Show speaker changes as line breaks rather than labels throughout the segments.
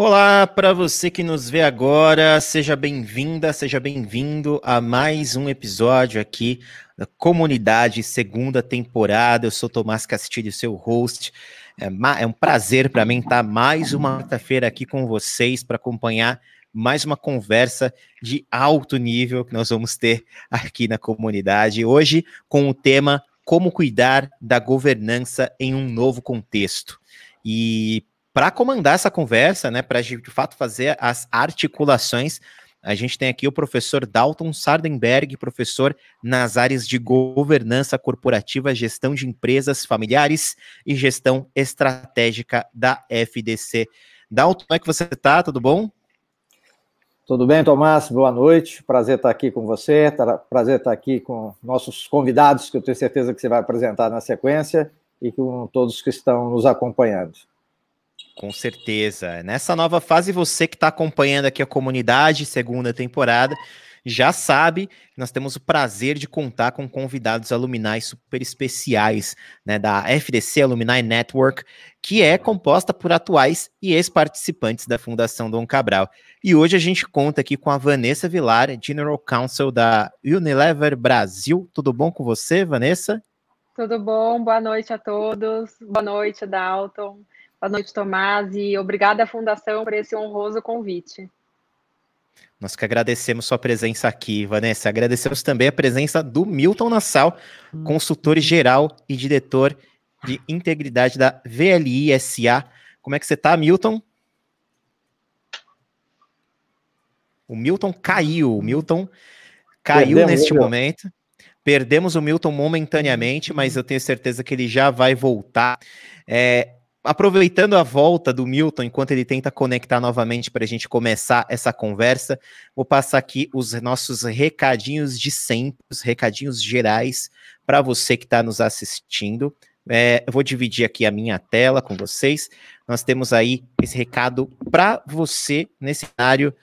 Olá para você que nos vê agora, seja bem-vinda, seja bem-vindo a mais um episódio aqui da Comunidade Segunda Temporada. Eu sou Tomás Castilho, seu host. É, é um prazer para mim estar tá mais uma quarta-feira aqui com vocês para acompanhar mais uma conversa de alto nível que nós vamos ter aqui na comunidade. Hoje com o tema Como cuidar da governança em um novo contexto. E para comandar essa conversa, né, para de fato fazer as articulações, a gente tem aqui o professor Dalton Sardenberg, professor nas áreas de governança corporativa, gestão de empresas familiares e gestão estratégica da FDC. Dalton, como é que você está? Tudo bom? Tudo bem, Tomás? Boa noite. Prazer estar aqui com
você. Prazer estar aqui com nossos convidados, que eu tenho certeza que você vai apresentar na sequência, e com todos que estão nos acompanhando.
Com certeza. Nessa nova fase, você que está acompanhando aqui a comunidade, segunda temporada, já sabe nós temos o prazer de contar com convidados aluminais super especiais né, da FDC Alumni Network, que é composta por atuais e ex-participantes da Fundação Dom Cabral. E hoje a gente conta aqui com a Vanessa Vilar, General Counsel da Unilever Brasil. Tudo bom com você, Vanessa?
Tudo bom, boa noite a todos, boa noite, Dalton. Boa noite, Tomás, e obrigada à Fundação por esse honroso convite.
Nós que agradecemos sua presença aqui, Vanessa. Agradecemos também a presença do Milton Nassau, consultor geral e diretor de integridade da VLISA. Como é que você está, Milton? O Milton caiu, o Milton
caiu Perdemos neste né, ele.
momento. Perdemos o Milton momentaneamente, mas eu tenho certeza que ele já vai voltar. É, aproveitando a volta do Milton, enquanto ele tenta conectar novamente para a gente começar essa conversa, vou passar aqui os nossos recadinhos de sempre, os recadinhos gerais para você que está nos assistindo. É, eu vou dividir aqui a minha tela com vocês. Nós temos aí esse recado para você nesse cenário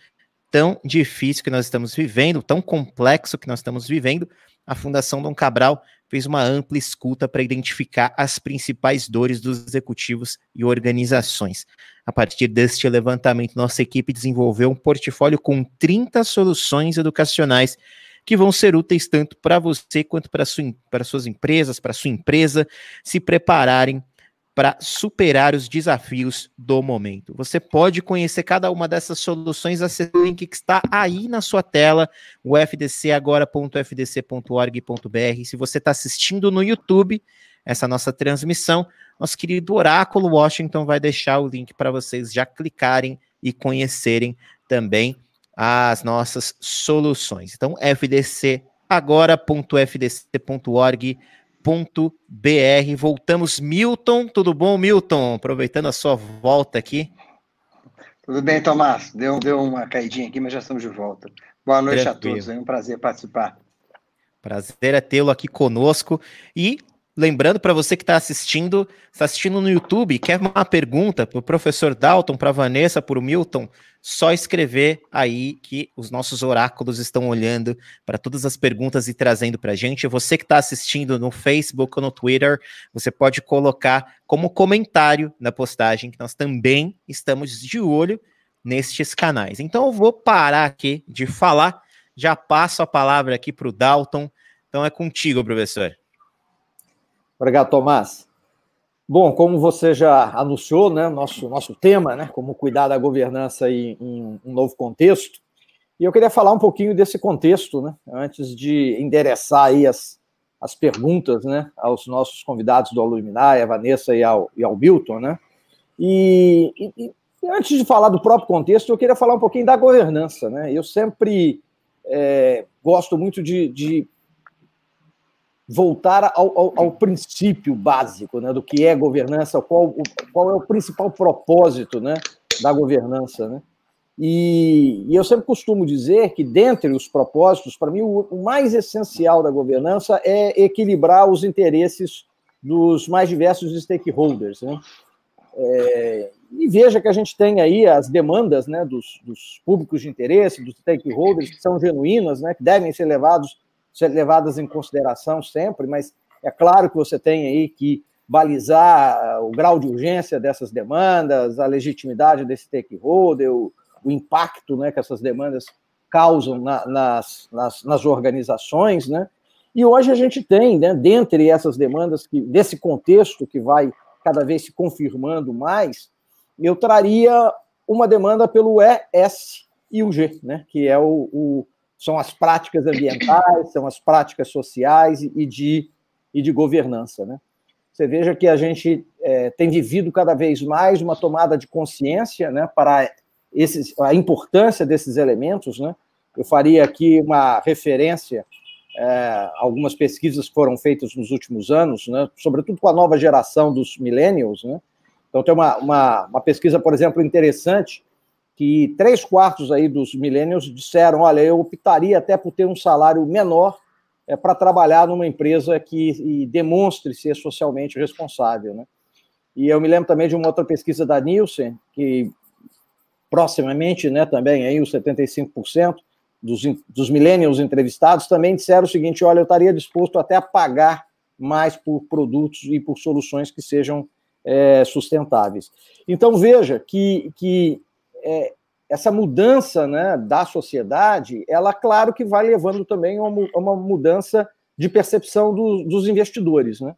tão difícil que nós estamos vivendo, tão complexo que nós estamos vivendo. A Fundação Dom Cabral fez uma ampla escuta para identificar as principais dores dos executivos e organizações. A partir deste levantamento, nossa equipe desenvolveu um portfólio com 30 soluções educacionais que vão ser úteis tanto para você quanto para sua, suas empresas, para sua empresa se prepararem para superar os desafios do momento. Você pode conhecer cada uma dessas soluções acessando o link que está aí na sua tela, o fdcagora.fdc.org.br. Se você está assistindo no YouTube essa nossa transmissão, nosso querido Oráculo Washington vai deixar o link para vocês já clicarem e conhecerem também as nossas soluções. Então, fdcagora.fdc.org.br br Voltamos, Milton. Tudo bom, Milton? Aproveitando a sua volta aqui.
Tudo bem, Tomás. Deu, deu uma caidinha aqui, mas já estamos de volta. Boa noite Tranquilo. a todos. É um prazer
participar. Prazer é tê-lo aqui conosco. E lembrando para você que está assistindo, está assistindo no YouTube, quer uma pergunta para o professor Dalton, para a Vanessa, para o Milton, só escrever aí que os nossos oráculos estão olhando para todas as perguntas e trazendo para a gente. Você que está assistindo no Facebook ou no Twitter, você pode colocar como comentário na postagem que nós também estamos de olho nestes canais. Então eu vou parar aqui de falar, já passo a palavra aqui para o Dalton. Então é contigo, professor. Obrigado, Tomás.
Bom, como você já anunciou, né, nosso, nosso tema, né, como cuidar da governança em, em um novo contexto, e eu queria falar um pouquinho desse contexto, né, antes de endereçar aí as, as perguntas, né, aos nossos convidados do Aluminar, a Vanessa e ao, e ao Milton, né, e, e, e, antes de falar do próprio contexto, eu queria falar um pouquinho da governança, né, eu sempre é, gosto muito de, de voltar ao, ao, ao, princípio básico né, do que é governança, qual, qual é o principal propósito né, da governança. Né? E, e eu sempre costumo dizer que, dentre os propósitos, para mim, o, o, mais essencial da governança é equilibrar os interesses dos mais diversos stakeholders. Né? É, e veja que a gente tem aí as demandas né, dos, dos públicos de interesse, dos stakeholders, que são genuínas, né, que devem ser levados levadas em consideração sempre, mas é claro que você tem aí que balizar ah, o grau de urgência dessas demandas, a legitimidade desse stakeholder, o, o impacto né, que essas demandas causam na, nas, nas, nas, organizações, né? E hoje a gente tem, né, dentre essas demandas, que, desse contexto que vai cada vez se confirmando mais, eu traria uma demanda pelo ES e o G, né, que é o, o são as práticas ambientais, são as práticas sociais e de, e de governança. Né? Você veja que a gente é, tem vivido cada vez mais uma tomada de consciência né, para esses, a importância desses elementos. Né? Eu faria aqui uma referência é, algumas pesquisas foram feitas nos últimos anos, né, sobretudo com a nova geração dos millennials. Né? Então, tem uma, uma, uma, pesquisa, por exemplo, interessante, que três quartos aí dos millennials disseram, olha, eu optaria até por ter um salário menor é, para trabalhar numa empresa que demonstre ser socialmente responsável, né? E eu me lembro também de uma outra pesquisa da Nielsen, que proximamente, né, também aí os 75% dos, dos millennials entrevistados também disseram o seguinte, olha, eu estaria disposto até a pagar mais por produtos e por soluções que sejam é, sustentáveis. Então veja que, que é, essa mudança né, da sociedade, ela, claro que vai levando também a uma mudança de percepção do, dos investidores. Né?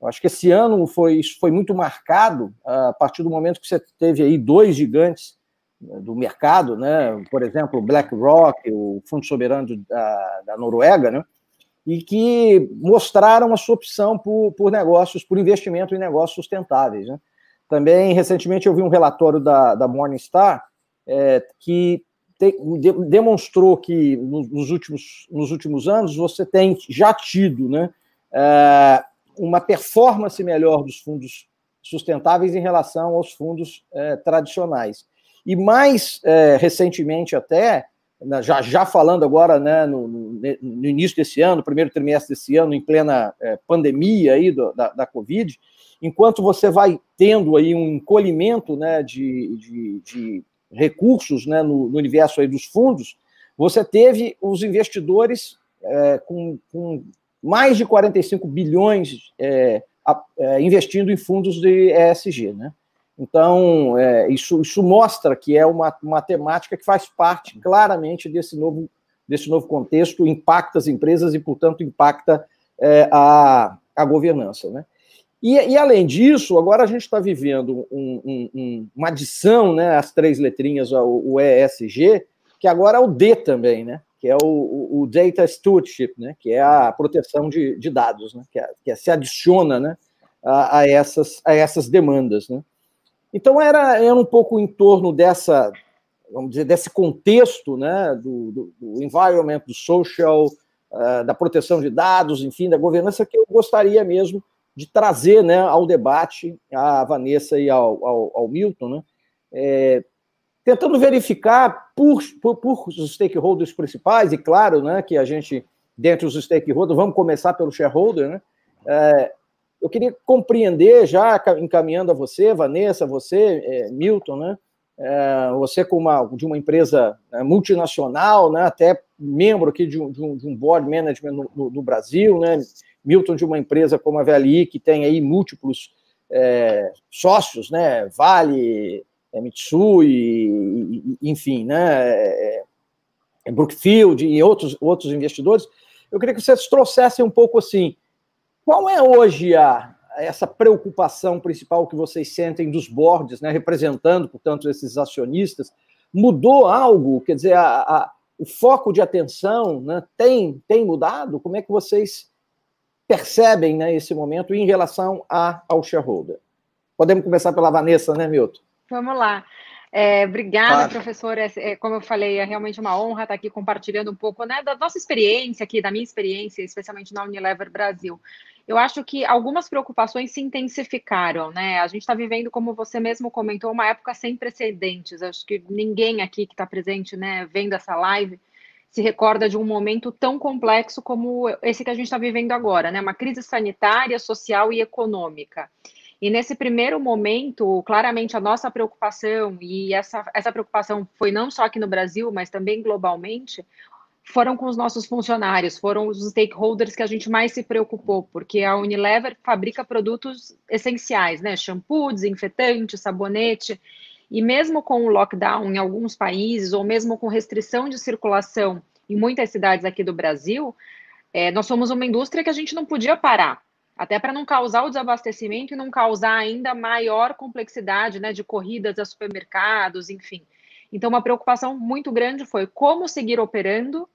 Eu acho que esse ano foi, foi muito marcado a partir do momento que você teve aí dois gigantes né, do mercado, né? por exemplo, o BlackRock, o Fundo Soberano da, da Noruega, né? e que mostraram a sua opção por, por negócios, por investimento em negócios sustentáveis. Né? Também, recentemente, eu vi um relatório da, da Morningstar é, que te, de, demonstrou que nos últimos, nos últimos anos você tem já tido né, é, uma performance melhor dos fundos sustentáveis em relação aos fundos é, tradicionais. E mais é, recentemente até, já, já falando agora né, no, no, início desse ano, primeiro trimestre desse ano, em plena é, pandemia aí do, da, da Covid, enquanto você vai tendo aí um encolhimento né, de, de, de recursos né, no, no, universo aí dos fundos, você teve os investidores é, com, com, mais de 45 bilhões é, é, investindo em fundos de ESG. Né? Então, é, isso, isso mostra que é uma, uma temática que faz parte claramente desse novo, desse novo contexto, impacta as empresas e, portanto, impacta é, a, a governança. Né? E, e, além disso, agora a gente está vivendo um, um, um, uma adição né, às três letrinhas, o ESG, que agora é o D também, né? que é o, o, Data Stewardship, né? que é a proteção de, de dados, né? que, é, que é, se adiciona né? A, a, essas, a essas demandas. Né? Então, era, era um pouco em torno dessa, vamos dizer, desse contexto né? do, do, do environment, do social, uh, da proteção de dados, enfim, da governança, que eu gostaria mesmo de trazer né, ao debate a Vanessa e ao, ao, ao Milton, né, é, tentando verificar por, por, por, os stakeholders principais, e claro né, que a gente, dentro dos stakeholders, vamos começar pelo shareholder, né, é, eu queria compreender, já encaminhando a você, Vanessa, você, é, Milton, né, é, você com uma, de uma empresa né, multinacional, né, até membro aqui de um, de um, de um board management no, no, no, Brasil, né? Milton de uma empresa como a VLI, que tem aí múltiplos é, sócios, né? Vale, é, Mitsui, enfim, né? É, é Brookfield e outros, outros investidores. Eu queria que vocês trouxessem um pouco assim, qual é hoje a, essa preocupação principal que vocês sentem dos boards, né, representando, portanto, esses acionistas? Mudou algo? Quer dizer, a, a o foco de atenção né, tem, tem mudado? Como é que vocês percebem né, esse momento em relação a, ao shareholder? Podemos começar pela Vanessa, né, Milton?
Vamos lá. É, obrigada, claro. professora. É, é, como eu falei, é realmente uma honra estar aqui compartilhando um pouco né, da nossa experiência aqui, da minha experiência, especialmente na Unilever Brasil eu acho que algumas preocupações se intensificaram, né? A gente está vivendo, como você mesmo comentou, uma época sem precedentes. Acho que ninguém aqui que está presente, né, vendo essa live, se recorda de um momento tão complexo como esse que a gente está vivendo agora, né? Uma crise sanitária, social e econômica. E nesse primeiro momento, claramente a nossa preocupação, e essa, essa preocupação foi não só aqui no Brasil, mas também globalmente, foram com os nossos funcionários, foram os stakeholders que a gente mais se preocupou, porque a Unilever fabrica produtos essenciais, né? Shampoo, desinfetante, sabonete. E mesmo com o lockdown em alguns países, ou mesmo com restrição de circulação em muitas cidades aqui do Brasil, é, nós somos uma indústria que a gente não podia parar, até para não causar o desabastecimento e não causar ainda maior complexidade né, de corridas a supermercados, enfim. Então, uma preocupação muito grande foi como seguir operando,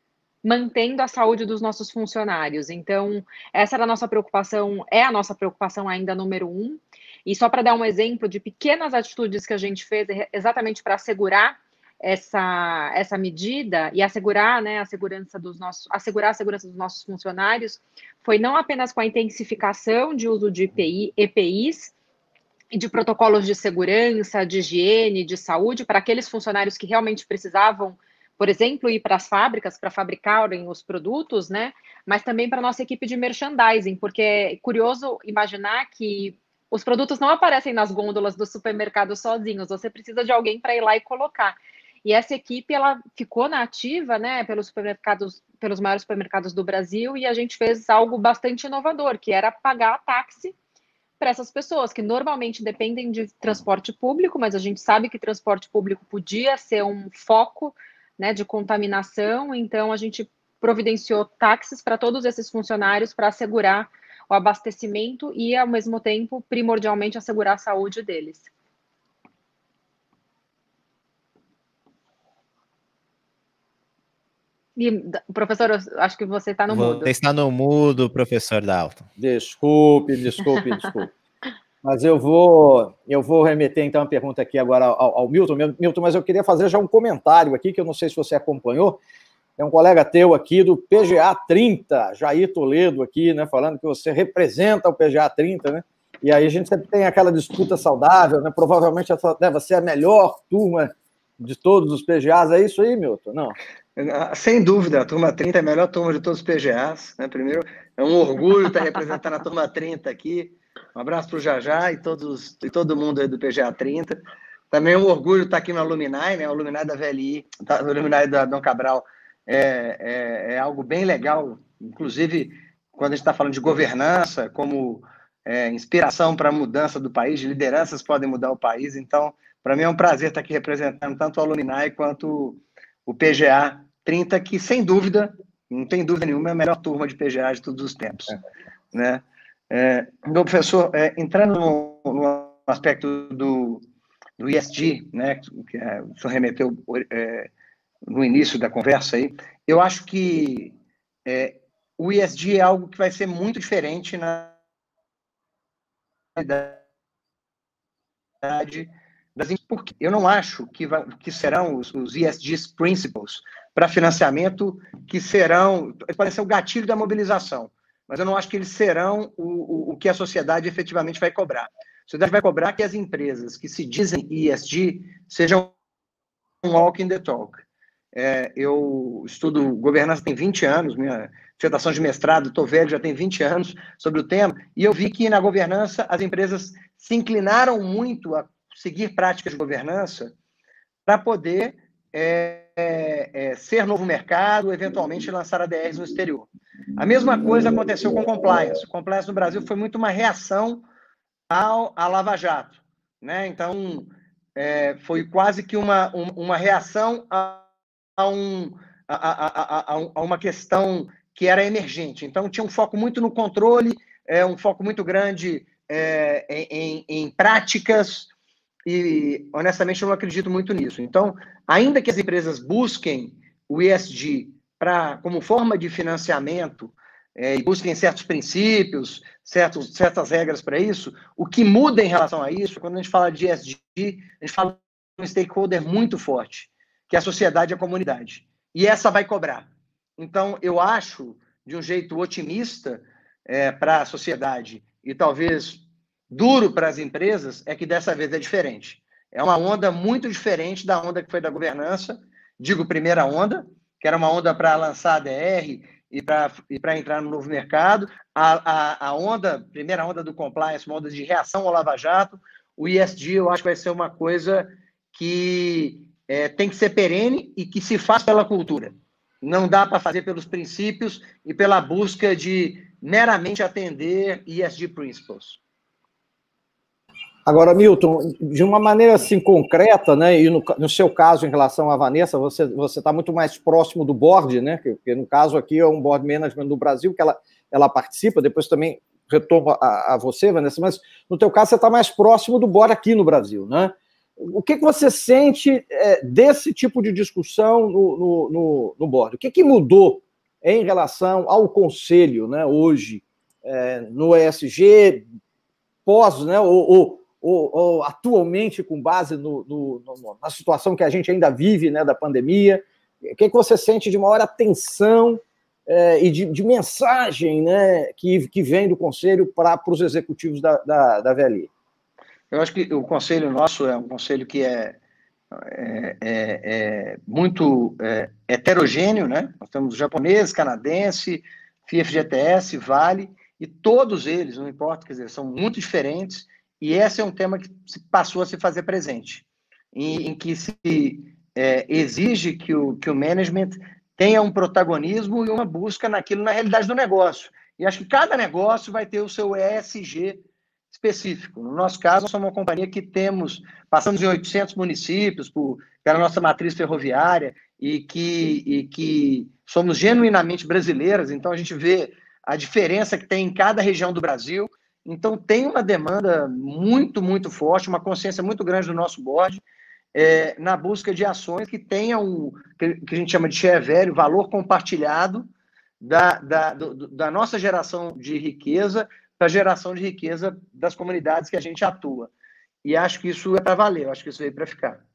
mantendo a saúde dos nossos funcionários. Então, essa era a nossa preocupação, é a nossa preocupação ainda número um. E só para dar um exemplo de pequenas atitudes que a gente fez exatamente para assegurar essa, essa medida e assegurar né, a segurança dos nossos assegurar a segurança dos nossos funcionários foi não apenas com a intensificação de uso de IPI, EPIs, de protocolos de segurança, de higiene, de saúde, para aqueles funcionários que realmente precisavam, por exemplo, ir para as fábricas para fabricarem os produtos, né? Mas também para a nossa equipe de merchandising, porque é curioso imaginar que os produtos não aparecem nas gôndolas do supermercado sozinhos, você precisa de alguém para ir lá e colocar. E essa equipe ela ficou na ativa, né, pelos supermercados, pelos maiores supermercados do Brasil, e a gente fez algo bastante inovador, que era pagar a táxi para essas pessoas que normalmente dependem de transporte público, mas a gente sabe que transporte público podia ser um foco né, de contaminação, então a gente providenciou táxis para todos esses funcionários para assegurar o abastecimento e, ao mesmo tempo, primordialmente assegurar a saúde deles. professor, acho que você está no Vou, mudo. Você está
no mudo, professor Dalton. Desculpe, desculpe, desculpe.
Mas eu vou, eu vou remeter então a pergunta aqui agora ao, ao, Milton. Milton, mas eu queria fazer já um comentário aqui, que eu não sei se você acompanhou. É um colega teu aqui do PGA 30, Jair Toledo, aqui, né? Falando que você representa o PGA 30, né? E aí a gente sempre tem aquela disputa saudável, né? Provavelmente essa deve ser a melhor turma
de todos os PGAs, é isso aí, Milton? Não. Sem dúvida, a turma 30 é a melhor turma de todos os PGAs. Né? Primeiro, é um orgulho estar representando a turma 30 aqui. Um abraço para o Jajá e, todos, e todo mundo aí do PGA 30. Também é um orgulho estar aqui no Luminai, né? o Luminai da VLI, tá, o Luminai da Dom Cabral. É, é, é, algo bem legal, inclusive quando a gente está falando de governança, como é, inspiração para a mudança do país, lideranças podem mudar o país. Então, para mim é um prazer estar aqui representando tanto o Aluminai quanto o PGA 30, que sem dúvida, não tem dúvida nenhuma, é a melhor turma de PGA de todos os tempos. Né? É, meu professor, é, entrando no, no, aspecto do, do ESG, né, que é, o senhor remeteu é, no início da conversa aí, eu acho que é, o ESG é algo que vai ser muito diferente na realidade das porque eu não acho que, vai, que serão os, os ESG principles para financiamento que serão, podem ser o gatilho da mobilização, mas eu não acho que eles serão o, o, o que a sociedade efetivamente vai cobrar. A sociedade vai cobrar que as empresas que se dizem ESG sejam walk in the talk. É, eu estudo governança tem 20 anos, minha dissertação de mestrado, estou velho, já tem 20 anos sobre o tema, e eu vi que na governança as empresas se inclinaram muito a seguir práticas de governança para poder é, é, é, ser novo mercado, eventualmente lançar ADRs no exterior. A mesma coisa aconteceu com o compliance. O compliance no Brasil foi muito uma reação ao, à Lava Jato. Né? Então, é, foi quase que uma, uma reação a, a um, a, a, a, uma questão que era emergente. Então, tinha um foco muito no controle, é, um foco muito grande é, em, em, práticas e honestamente eu não acredito muito nisso. Então, ainda que as empresas busquem o ESG para como forma de financiamento é, e busquem certos princípios, certos, certas regras para isso, o que muda em relação a isso, quando a gente fala de ESG, a gente fala de um stakeholder muito forte, que é a sociedade e a comunidade. E essa vai cobrar. Então, eu acho, de um jeito otimista é, para a sociedade e talvez duro para as empresas é que dessa vez é diferente. É uma onda muito diferente da onda que foi da governança, digo primeira onda, que era uma onda para lançar a DR e para entrar no novo mercado. A, a, a onda, primeira onda do compliance, uma onda de reação ao Lava Jato. O ISD, eu acho que vai ser uma coisa que é, tem que ser perene e que se faz pela cultura. Não dá para fazer pelos princípios e pela busca de meramente atender ESG principles.
Agora, Milton, de uma maneira assim concreta, né, e no, no seu caso em relação à Vanessa, você está muito mais próximo do board, né, porque no caso aqui é um board management do Brasil que ela, ela participa, depois também retorno a, a você, Vanessa, mas no teu caso você está mais próximo do board aqui no Brasil, né? O que, que você sente é, desse tipo de discussão no, no, no, no board? O que, que mudou em relação ao conselho né, hoje é, no ESG, pós, né, ou, ou ou, ou atualmente com base no, no, no, na situação que a gente ainda vive, né, da pandemia? O que, é que você sente de maior atenção é, e de, de, mensagem né, que, que vem do Conselho para os executivos da, da, da
VLI? Eu acho que o Conselho nosso é um conselho que é, é, é, é, muito é, heterogêneo, né? Nós temos japonês, canadense, FIFGTS, Vale, e todos eles, não importa, quer dizer, são muito diferentes e esse é um tema que passou a se fazer presente, em, em que se é, exige que o, que o management tenha um protagonismo e uma busca naquilo na realidade do negócio. E acho que cada negócio vai ter o seu ESG específico. No nosso caso, nós somos uma companhia que temos, passamos em 800 municípios por, pela nossa matriz ferroviária e que, e que somos genuinamente brasileiras, então a gente vê a diferença que tem em cada região do Brasil então, tem uma demanda muito, muito forte, uma consciência muito grande do nosso board é, na busca de ações que tenham o que a gente chama de share value, valor compartilhado da, da, do, da nossa geração de riqueza para a geração de riqueza das comunidades que a gente atua. E acho que isso é para valer, acho que isso veio para ficar.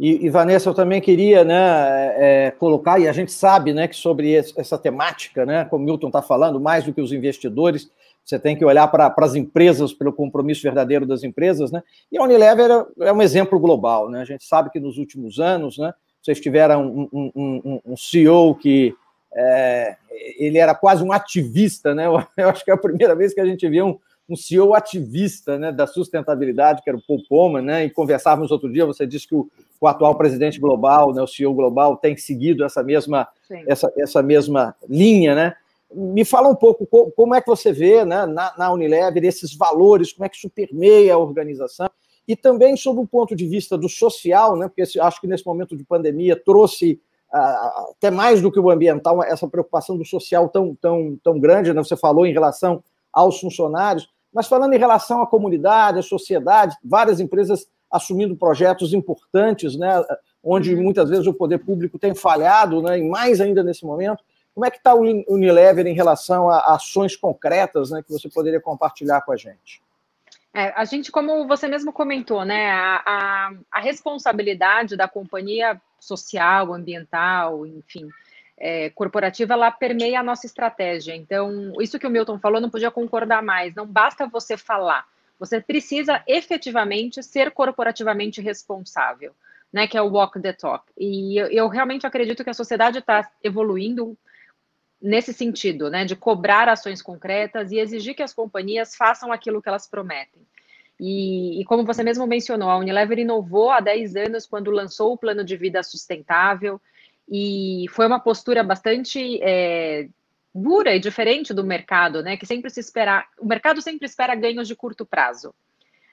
E, e, Vanessa, eu também queria né, é, é, colocar, e a gente sabe né, que sobre essa temática, né, como o Milton está falando, mais do que os investidores, você tem que olhar para as empresas, pelo compromisso verdadeiro das empresas, né? E a Unilever é, é, um exemplo global, né? A gente sabe que nos últimos anos, né, vocês tiveram um, um, um, um CEO que é, ele era quase um ativista, né? Eu acho que é a primeira vez que a gente viu um, um CEO ativista né, da sustentabilidade, que era o Paul Poma, né, e conversávamos outro dia, você disse que o, o atual presidente global, né, o CEO global, tem seguido essa mesma, essa, essa mesma linha, né? Me fala um pouco como é que você vê né, na, na Unilever esses valores, como é que isso permeia a organização, e também sob o ponto de vista do social, né, porque acho que nesse momento de pandemia trouxe até mais do que o ambiental essa preocupação do social tão, tão, tão grande, né, você falou em relação aos funcionários, mas falando em relação à comunidade, à sociedade, várias empresas assumindo projetos importantes, né, onde uhum. muitas vezes o poder público tem falhado, né, e mais ainda nesse momento. Como é que está o Unilever em relação a ações concretas né, que você poderia compartilhar com a gente?
É, a gente, como você mesmo comentou, né, a, a, a responsabilidade da companhia social, ambiental, enfim, é, corporativa, ela permeia a nossa estratégia. Então, isso que o Milton falou, não podia concordar mais. Não basta você falar. Você precisa efetivamente ser corporativamente responsável, né? Que é o walk the talk. E eu, eu realmente acredito que a sociedade está evoluindo nesse sentido, né? De cobrar ações concretas e exigir que as companhias façam aquilo que elas prometem. E, e, como você mesmo mencionou, a Unilever inovou há 10 anos quando lançou o plano de vida sustentável e foi uma postura bastante é, dura e diferente do mercado, né? Que sempre se espera, o mercado sempre espera ganhos de curto prazo.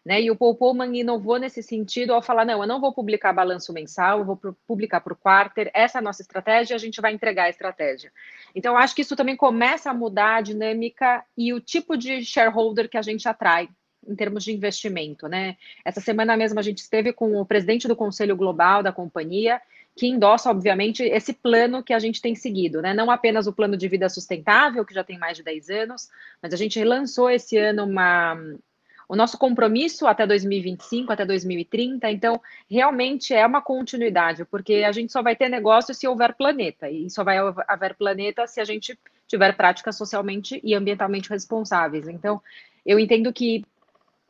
Né? E o Paul Polman inovou nesse sentido ao falar: não, eu não vou publicar balanço mensal, eu vou publicar por quarter, essa é a nossa estratégia, a gente vai entregar a estratégia. Então, acho que isso também começa a mudar a dinâmica e o tipo de shareholder que a gente atrai em termos de investimento, né? Essa semana mesmo a gente esteve com o presidente do Conselho Global da companhia que endossa, obviamente, esse plano que a gente tem seguido, né? Não apenas o plano de vida sustentável, que já tem mais de 10 anos, mas a gente lançou esse ano uma, o nosso compromisso até 2025, até 2030, então realmente é uma continuidade, porque a gente só vai ter negócio se houver planeta, e só vai haver planeta se a gente tiver práticas socialmente e ambientalmente responsáveis. Então, eu entendo que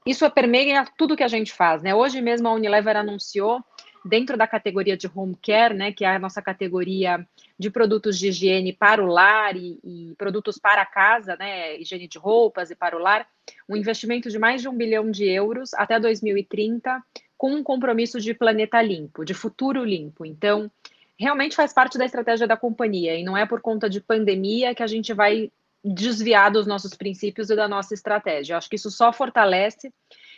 isso permeia tudo que a gente faz, né? Hoje mesmo a Unilever anunciou dentro da categoria de home care, né, que é a nossa categoria de produtos de higiene para o lar e, e produtos para a casa, né, higiene de roupas e para o lar, um investimento de mais de um bilhão de euros até 2030, com um compromisso de planeta limpo, de futuro limpo. Então, realmente faz parte da estratégia da companhia e não é por conta de pandemia que a gente vai desviar dos nossos princípios e da nossa estratégia. Eu acho que isso só fortalece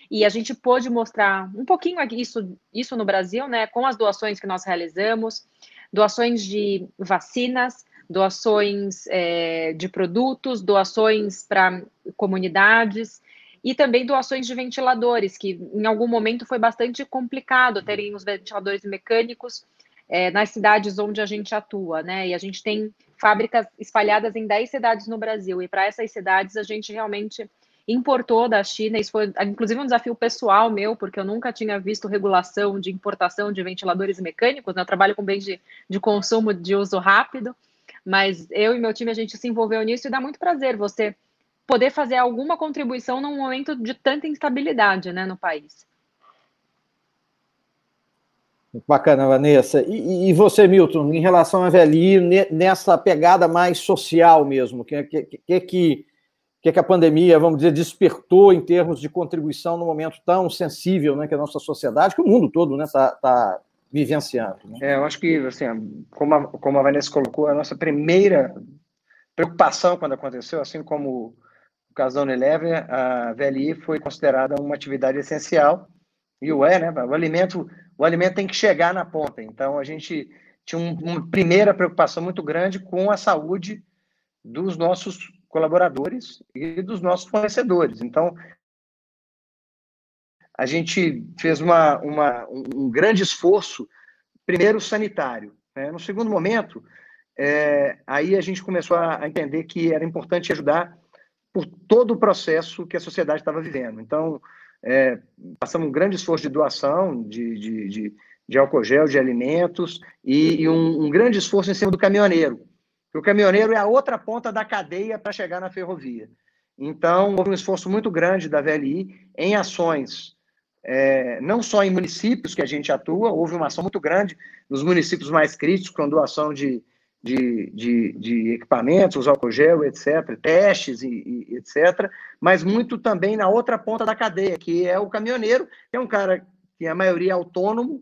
e a gente pôde mostrar um pouquinho isso, isso no Brasil, né, com as doações que nós realizamos, doações de vacinas, doações é, de produtos, doações para comunidades e também doações de ventiladores, que em algum momento foi bastante complicado terem os ventiladores mecânicos é, nas cidades onde a gente atua, né? E a gente tem fábricas espalhadas em 10 cidades no Brasil, e para essas cidades a gente realmente importou da China. Isso foi, inclusive, um desafio pessoal meu, porque eu nunca tinha visto regulação de importação de ventiladores mecânicos. Né? Eu trabalho com bens de, de consumo de uso rápido, mas eu e meu time a gente se envolveu nisso e dá muito prazer você poder fazer alguma contribuição num momento de tanta instabilidade né, no país.
Bacana, Vanessa. E, e, você, Milton, em relação a Velhi, nessa pegada mais social mesmo, o que, que, que, que, é que a pandemia, vamos dizer, despertou em termos de contribuição no momento tão sensível né, que a nossa sociedade, que o mundo todo está né, tá,
tá vivenciando. Né? É, eu acho que, assim, como a, como a Vanessa colocou, a nossa primeira preocupação quando aconteceu, assim como o caso da Unilever, a VLI foi considerada uma atividade essencial, e o é, né? O alimento, o alimento tem que chegar na ponta. Então, a gente tinha uma primeira preocupação muito grande com a saúde dos nossos colaboradores e dos nossos fornecedores. Então, a gente fez uma, uma, um grande esforço, primeiro sanitário. Né? No segundo momento, é, aí a gente começou a, entender que era importante ajudar por todo o processo que a sociedade estava vivendo. Então, é, passamos um grande esforço de doação de, de, de, de álcool gel, de alimentos, e, e um, um grande esforço em cima do caminhoneiro, o caminhoneiro é a outra ponta da cadeia para chegar na ferrovia. Então, houve um esforço muito grande da VLI em ações, é, não só em municípios que a gente atua, houve uma ação muito grande nos municípios mais críticos, com doação de, de, de, de equipamentos, álcool gel, etc., testes, e, e, etc., mas muito também na outra ponta da cadeia, que é o caminhoneiro, que é um cara que a maioria é autônomo,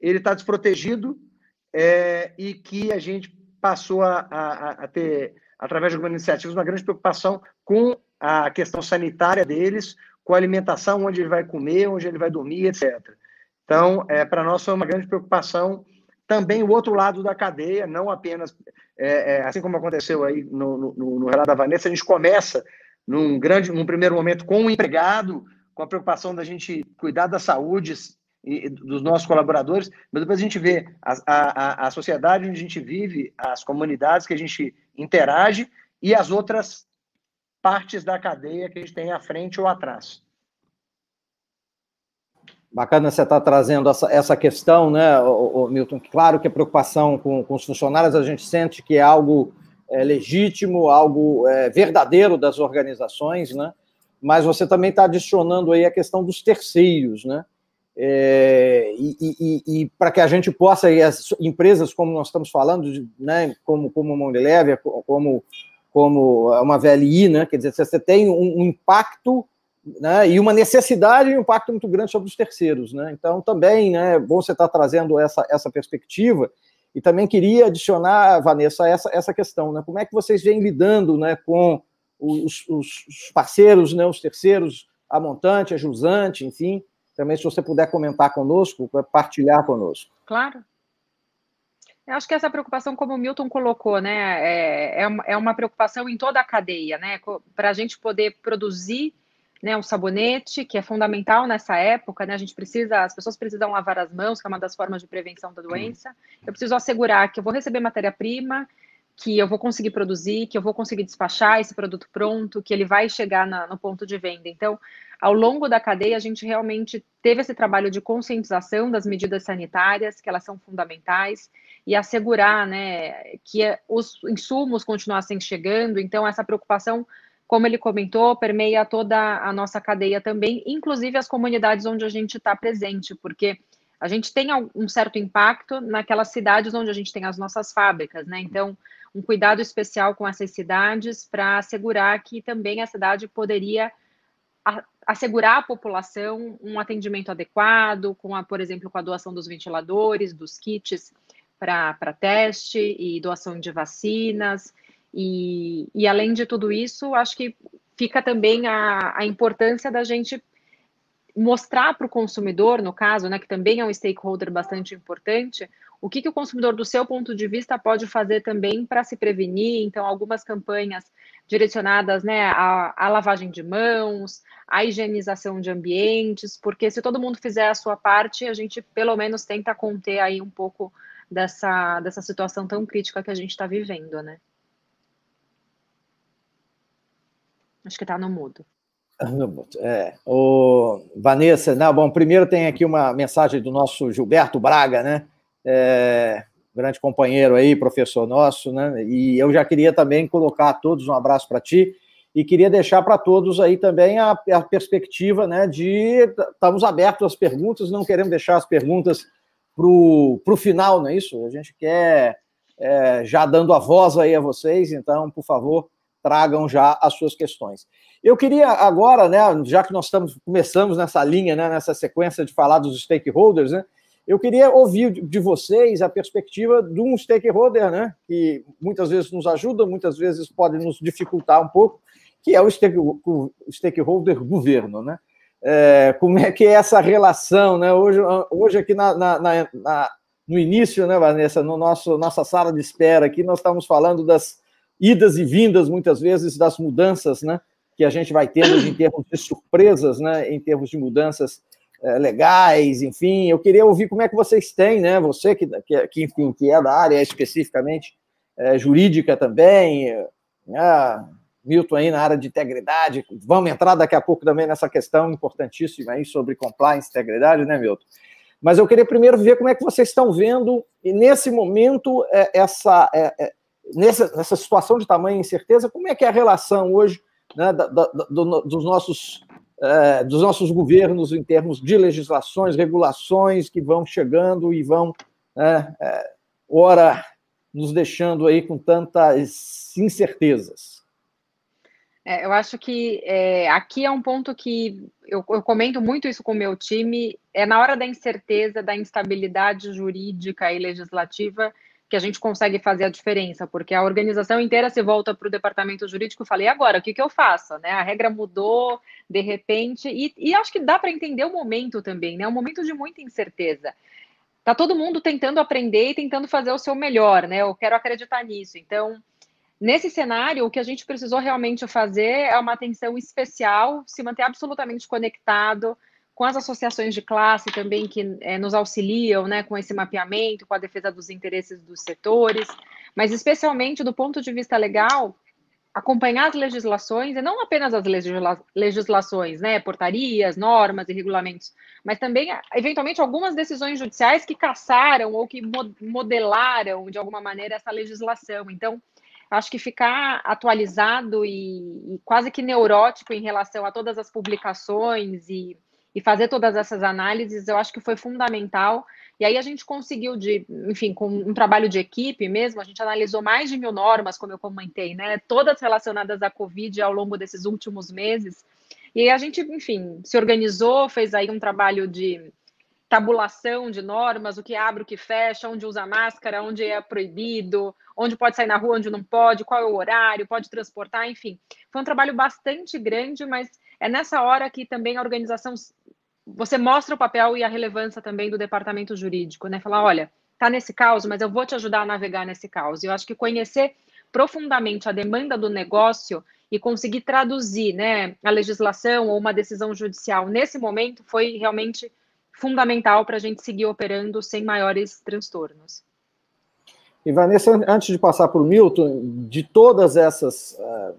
ele está desprotegido é, e que a gente passou a, a, a ter, através de algumas iniciativas, uma grande preocupação com a questão sanitária deles, com a alimentação, onde ele vai comer, onde ele vai dormir, etc. Então, é, para nós foi uma grande preocupação também o outro lado da cadeia, não apenas, é, é, assim como aconteceu aí no, no, no, relato da Vanessa, a gente começa num grande, num primeiro momento com o empregado, com a preocupação da gente cuidar da saúde, e, dos nossos colaboradores, mas depois a gente vê a, a, a sociedade onde a gente vive, as comunidades que a gente interage e as outras partes da cadeia que a gente tem à frente ou atrás.
Bacana você estar tá trazendo essa, essa questão, né, Milton? Claro que a preocupação com, com os funcionários a gente sente que é algo é, legítimo, algo é, verdadeiro das organizações, né? Mas você também está adicionando aí a questão dos terceiros, né? É, e, e, e para que a gente possa, e as empresas como nós estamos falando, né, como, como Mondeleve, como, como uma VLI, né, quer dizer, você tem um, um impacto né, e uma necessidade e um impacto muito grande sobre os terceiros. Né? Então, também né, é bom você estar tá trazendo essa, essa perspectiva. E também queria adicionar, Vanessa, essa, essa questão: né? como é que vocês vêm lidando né, com os, os parceiros, né, os terceiros, a montante, a jusante, enfim também, se você puder comentar conosco, partilhar conosco.
Claro. Eu acho que essa preocupação, como o Milton colocou, né, é, é uma é preocupação em toda a cadeia, né, para a gente poder produzir né, um sabonete, que é fundamental nessa época, né, a gente precisa, as pessoas precisam lavar as mãos, que é uma das formas de prevenção da doença. Eu preciso assegurar que eu vou receber matéria-prima, que eu vou conseguir produzir, que eu vou conseguir despachar esse produto pronto, que ele vai chegar na, no ponto de venda. Então, ao longo da cadeia, a gente realmente teve esse trabalho de conscientização das medidas sanitárias, que elas são fundamentais, e assegurar né, que os insumos continuassem chegando. Então, essa preocupação, como ele comentou, permeia toda a nossa cadeia também, inclusive as comunidades onde a gente está presente, porque a gente tem um certo impacto naquelas cidades onde a gente tem as nossas fábricas, né? Então, um cuidado especial com essas cidades para assegurar que também a cidade poderia a, assegurar à população um atendimento adequado, com a, por exemplo, com a doação dos ventiladores, dos kits para teste e doação de vacinas. E, e, além de tudo isso, acho que fica também a, a importância da gente mostrar para o consumidor, no caso, né, que também é um stakeholder bastante importante, o que, que o consumidor, do seu ponto de vista, pode fazer também para se prevenir? Então, algumas campanhas direcionadas né, à, à, lavagem de mãos, à higienização de ambientes, porque se todo mundo fizer a sua parte, a gente pelo menos tenta conter aí um pouco dessa, dessa situação tão crítica que a gente está vivendo, né? Acho que está ah, no mudo.
É, o Vanessa, não, bom, primeiro tem aqui uma mensagem do nosso Gilberto Braga, né? é, grande companheiro aí, professor nosso, né? E eu já queria também colocar a todos um abraço para ti e queria deixar para todos aí também a, a, perspectiva, né? De estamos abertos às perguntas, não queremos deixar as perguntas para o final, não é isso? A gente quer é, já dando a voz aí a vocês, então, por favor, tragam já as suas questões. Eu queria agora, né, já que nós estamos começamos nessa linha, né, nessa sequência de falar dos stakeholders, né, eu queria ouvir de vocês a perspectiva de um stakeholder, né, que muitas vezes nos ajuda, muitas vezes pode nos dificultar um pouco, que é o stakeholder governo, né? É, como é que é essa relação, né? Hoje, hoje aqui na, na, na, no início, né, Vanessa, no nosso nossa sala de espera aqui, nós estamos falando das idas e vindas, muitas vezes, das mudanças, né? Que a gente vai tendo em termos de surpresas, né? Em termos de mudanças eh, legais, enfim. Eu queria ouvir como é que vocês têm, né? Você que, que, que enfim, que é da área especificamente é, jurídica também, né, Milton aí na área de integridade. Vamos entrar daqui a pouco também nessa questão importantíssima aí sobre compliance, integridade, né, Milton? Mas eu queria primeiro ver como é que vocês estão vendo, e nesse momento, eh, essa, nessa, nessa situação de tamanha incerteza, como é que é a relação hoje né, da, da, do, dos nossos eh, dos nossos governos em termos de legislações, regulações que vão chegando e vão, é, é, ora, nos deixando aí com tantas incertezas.
É, eu acho que é, aqui é um ponto que eu, eu, comento muito isso com o meu time. É na hora da incerteza, da instabilidade jurídica e legislativa, que a gente consegue fazer a diferença, porque a organização inteira se volta para o departamento jurídico e fala, e agora, o que, que eu faço? Né? A regra mudou de repente, e, e acho que dá para entender o momento também, né? É um momento de muita incerteza. Está todo mundo tentando aprender e tentando fazer o seu melhor, né? Eu quero acreditar nisso. Então, Nesse cenário, o que a gente precisou realmente fazer é uma atenção especial, se manter absolutamente conectado, com as associações de classe também que é, nos auxiliam né, com esse mapeamento, com a defesa dos interesses dos setores, mas especialmente do ponto de vista legal, acompanhar as legislações, e não apenas as legisla legislações, né, portarias, normas e regulamentos, mas também, eventualmente, algumas decisões judiciais que caçaram ou que modelaram, de alguma maneira, essa legislação. Então, acho que ficar atualizado e, e quase que neurótico em relação a todas as publicações e e fazer todas essas análises, eu acho que foi fundamental. E aí a gente conseguiu, de, enfim, com um trabalho de equipe mesmo, a gente analisou mais de mil normas, como eu comentei, né? Todas relacionadas à Covid ao longo desses últimos meses. E a gente, enfim, se organizou, fez aí um trabalho de tabulação de normas, o que abre, o que fecha, onde usa máscara, onde é proibido, onde pode sair na rua, onde não pode, qual é o horário, pode transportar, enfim. Foi um trabalho bastante grande, mas é nessa hora que também a organização você mostra o papel e a relevância também do departamento jurídico, né? Falar, olha, tá nesse caos, mas eu vou te ajudar a navegar nesse caos. Eu acho que conhecer profundamente a demanda do negócio e conseguir traduzir, né, a legislação ou uma decisão judicial nesse momento foi realmente fundamental para a gente seguir operando sem maiores transtornos.
E Vanessa, antes de passar para o Milton, de todas essas uh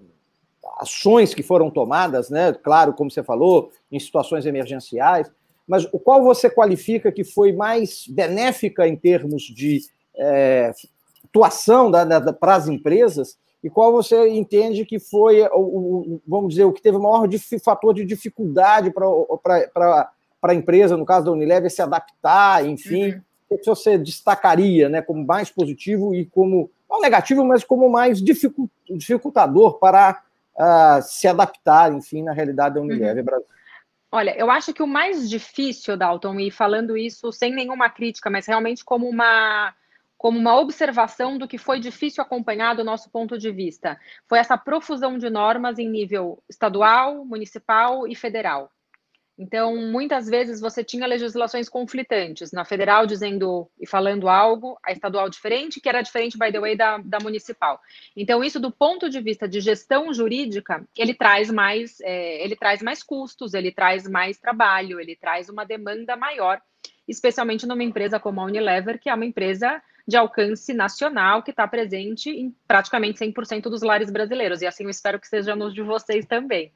ações que foram tomadas, né? claro, como você falou, em situações emergenciais, mas o qual você qualifica que foi mais benéfica em termos de é, atuação da, da, para as empresas e qual você entende que foi, o, o vamos dizer, o que teve o maior fator de dificuldade para a empresa, no caso da Unilever, se adaptar, enfim. Uhum. O que você destacaria né, como mais positivo e como, não negativo, mas como mais dificultador para uh, se adaptar, enfim, na realidade da Unilever uhum. É, é Brasil.
Olha, eu acho que o mais difícil, Dalton, e falando isso sem nenhuma crítica, mas realmente como uma como uma observação do que foi difícil acompanhar do nosso ponto de vista, foi essa profusão de normas em nível estadual, municipal e federal. Então, muitas vezes você tinha legislações conflitantes, na federal dizendo e falando algo, a estadual diferente, que era diferente, by the way, da, da municipal. Então, isso do ponto de vista de gestão jurídica, ele traz mais, é, ele traz mais custos, ele traz mais trabalho, ele traz uma demanda maior, especialmente numa empresa como a Unilever, que é uma empresa de alcance nacional que está presente em praticamente 100% dos lares brasileiros. E assim eu espero que seja nos de vocês também.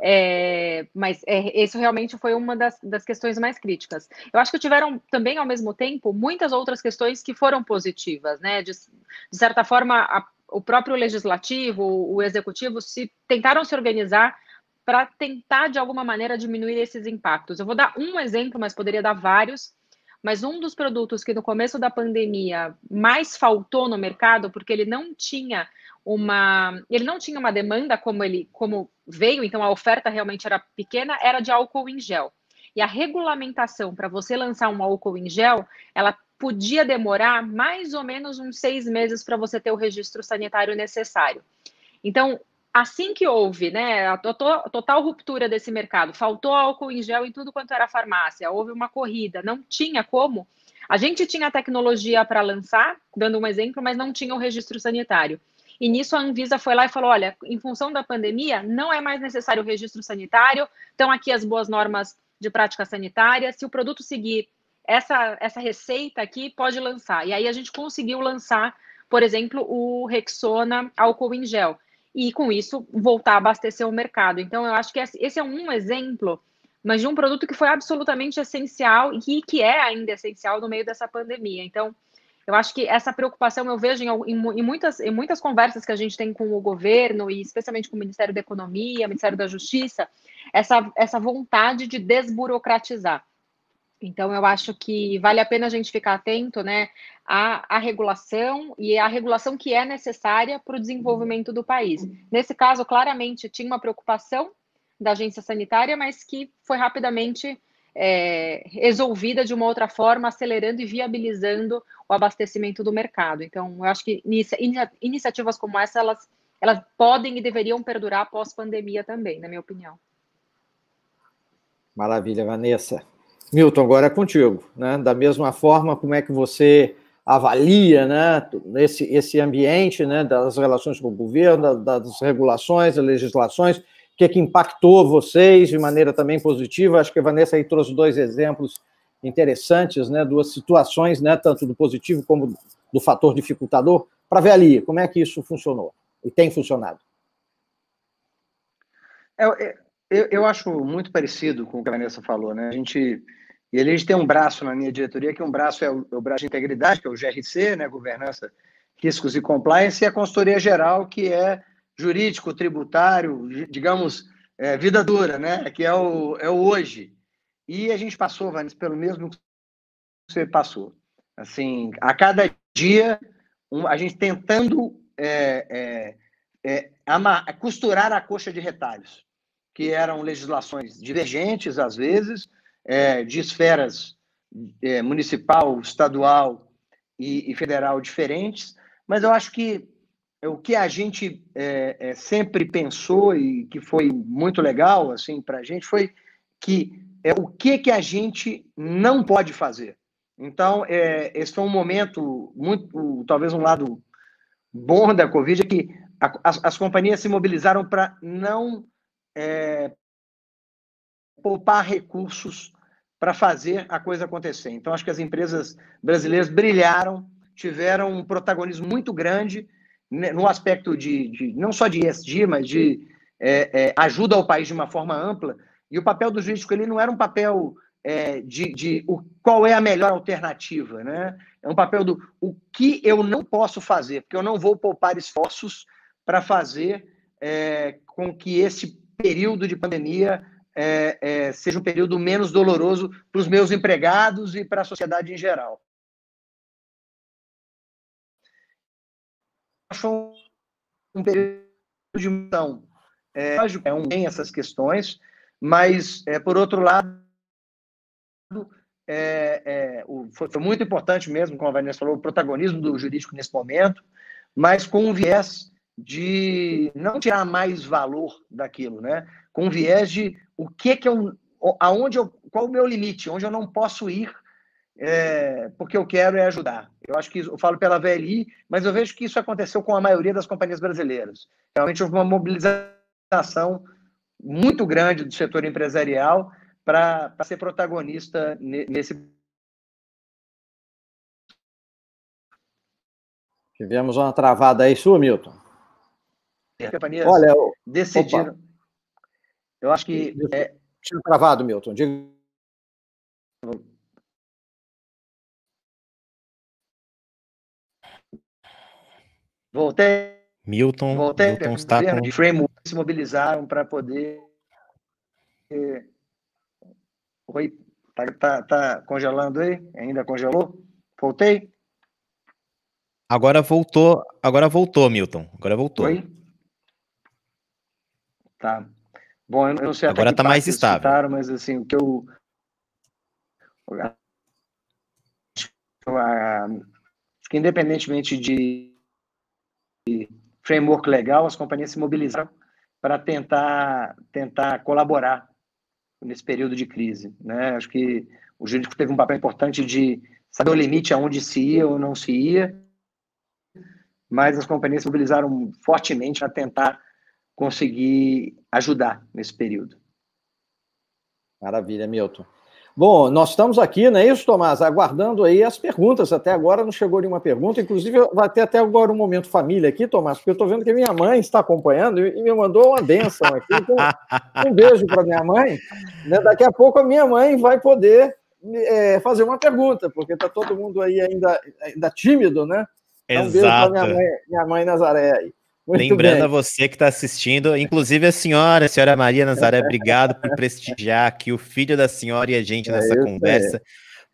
É, mas é, isso realmente foi uma das, das questões mais críticas. Eu acho que tiveram também, ao mesmo tempo, muitas outras questões que foram positivas, né? De, de certa forma, a, o próprio legislativo, o executivo, se tentaram se organizar para tentar, de alguma maneira, diminuir esses impactos. Eu vou dar um exemplo, mas poderia dar vários. Mas um dos produtos que no começo da pandemia mais faltou no mercado, porque ele não tinha uma. Ele não tinha uma demanda como ele como veio, então a oferta realmente era pequena, era de álcool em gel. E a regulamentação para você lançar um álcool em gel, ela podia demorar mais ou menos uns seis meses para você ter o registro sanitário necessário. Então, assim que houve né, a total ruptura desse mercado, faltou álcool em gel em tudo quanto era farmácia, houve uma corrida, não tinha como. A gente tinha a tecnologia para lançar, dando um exemplo, mas não tinha o registro sanitário. E nisso a Anvisa foi lá e falou: olha, em função da pandemia, não é mais necessário o registro sanitário, estão aqui as boas normas de prática sanitária. Se o produto seguir essa, essa receita aqui, pode lançar. E aí a gente conseguiu lançar, por exemplo, o Rexona álcool em gel. E com isso, voltar a abastecer o mercado. Então, eu acho que esse é um exemplo, mas de um produto que foi absolutamente essencial e que é ainda essencial no meio dessa pandemia. Então, eu acho que essa preocupação eu vejo em, em, em, muitas, em muitas conversas que a gente tem com o governo, e especialmente com o Ministério da Economia, Ministério da Justiça, essa, essa vontade de desburocratizar. Então, eu acho que vale a pena a gente ficar atento né, à, à regulação e à regulação que é necessária para o desenvolvimento do país. Nesse caso, claramente, tinha uma preocupação da agência sanitária, mas que foi rapidamente é, resolvida de uma outra forma, acelerando e viabilizando o abastecimento do mercado. Então, eu acho que inicia, iniciativas como essa, elas, elas podem e deveriam perdurar após pandemia também, na minha opinião.
Maravilha, Vanessa. Milton, agora é contigo. Né? Da mesma forma, como é que você avalia né, esse, esse ambiente né, das relações com o governo, das regulações, das legislações, que, é que impactou vocês de maneira também positiva. Acho que a Vanessa aí trouxe dois exemplos interessantes, né? duas situações, né? tanto do positivo como do fator dificultador, para ver ali como é que isso funcionou e tem funcionado.
Eu, é, é, eu, eu, acho muito parecido com o que a Vanessa falou, né? A gente, e a gente tem um braço na minha diretoria, que um braço é o, o braço de integridade, que é o GRC, né? Governança, riscos e compliance, e a consultoria geral, que é jurídico, tributário, digamos, é, vida dura, né? que é o, é o hoje. E a gente passou, Vanessa, pelo mesmo que você passou. Assim, a cada dia, um, a gente tentando é, é, é amar, costurar a coxa de retalhos, que eram legislações divergentes, às vezes, é, de esferas é, municipal, estadual e, e federal diferentes, mas eu acho que é o que a gente é, é, sempre pensou e que foi muito legal assim para a gente foi que é o que que a gente não pode fazer. Então é, esse foi um momento muito talvez um lado bom da Covid é que a, as, as, companhias se mobilizaram para não é, poupar recursos para fazer a coisa acontecer. Então acho que as empresas brasileiras brilharam, tiveram um protagonismo muito grande né, no aspecto de, de não só de ESG, mas de é, é, ajuda ao país de uma forma ampla. E o papel do jurídico ele não era um papel é, de, de o, qual é a melhor alternativa, né? É um papel do o que eu não posso fazer, porque eu não vou poupar esforços para fazer é, com que esse período de pandemia é, é, seja um período menos doloroso para os meus empregados e para a sociedade em geral. passam um período de missão. É, é um bem essas questões, mas, é, por outro lado, é, é, o, foi, foi, muito importante mesmo, como a Vanessa falou, o protagonismo do jurídico nesse momento, mas com um viés de não tirar mais valor daquilo, né? Com um viés de o que que eu, aonde eu, qual o meu limite, onde eu não posso ir é, porque eu quero é ajudar. Eu acho que eu falo pela VLI, mas eu vejo que isso aconteceu com a maioria das companhias brasileiras. Realmente houve uma mobilização muito grande do setor empresarial para ser protagonista nesse.
Tivemos uma travada aí, sua, Milton.
companhias Olha, eu...
decidiram. Opa.
Eu acho que. É...
travado, Milton. Diga.
Voltei.
Milton, voltei, Milton né? está com... de framework
se mobilizaram para poder. Eh, oi, tá, tá, tá congelando aí? Ainda congelou? Voltei?
Agora voltou, agora voltou, Milton. Agora voltou. Oi?
Tá. Bom, eu não sei Agora está mais estável. Escutaram, mas assim, o que eu acho que ah, independentemente de framework legal, as companhias se mobilizaram para tentar, tentar colaborar nesse período de crise. Né? Acho que o jurídico teve um papel importante de saber o limite aonde se ia ou não se ia, mas as companhias se mobilizaram fortemente para tentar conseguir ajudar nesse período.
Maravilha, Milton. Bom, nós estamos aqui, não é isso, Tomás? Aguardando aí as perguntas. Até agora não chegou nenhuma pergunta. Inclusive, vai ter até agora um momento família aqui, Tomás, porque eu estou vendo que minha mãe está acompanhando e me mandou uma benção aqui. Então, um beijo para minha mãe. Né? Daqui a pouco a minha mãe vai poder é, fazer uma pergunta, porque está todo mundo aí ainda, ainda tímido, né?
Então, um Exato. beijo para minha mãe,
minha mãe Nazaré aí. Muito
Lembrando bem. a você que está assistindo, inclusive a senhora, a senhora Maria Nazaré, obrigado por prestigiar aqui o filho da senhora e a gente é nessa conversa.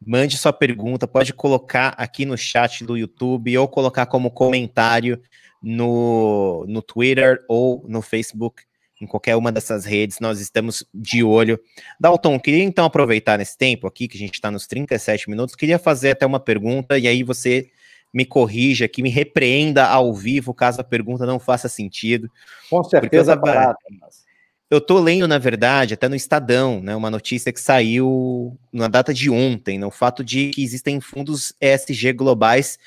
Mande sua pergunta, pode colocar aqui no chat do YouTube ou colocar como comentário no, no Twitter ou no Facebook, em qualquer uma dessas redes, nós estamos de olho. Dalton, queria então aproveitar nesse tempo aqui, que a gente está nos 37 minutos, queria fazer até uma pergunta e aí você me corrija, que me repreenda ao vivo caso a pergunta não faça sentido. Com certeza, Porque eu, tava, eu tô lendo, na verdade, até no Estadão, né, uma notícia que saiu na data de ontem, né, o fato de que existem fundos ESG globais,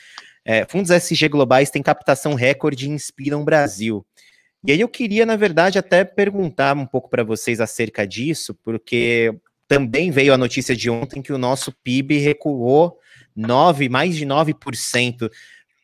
é, fundos ESG globais têm captação recorde e inspiram Brasil. E aí eu queria, na verdade, até perguntar um pouco para vocês acerca disso, porque também veio a notícia de ontem que o nosso PIB recuou 9, mais de 9%.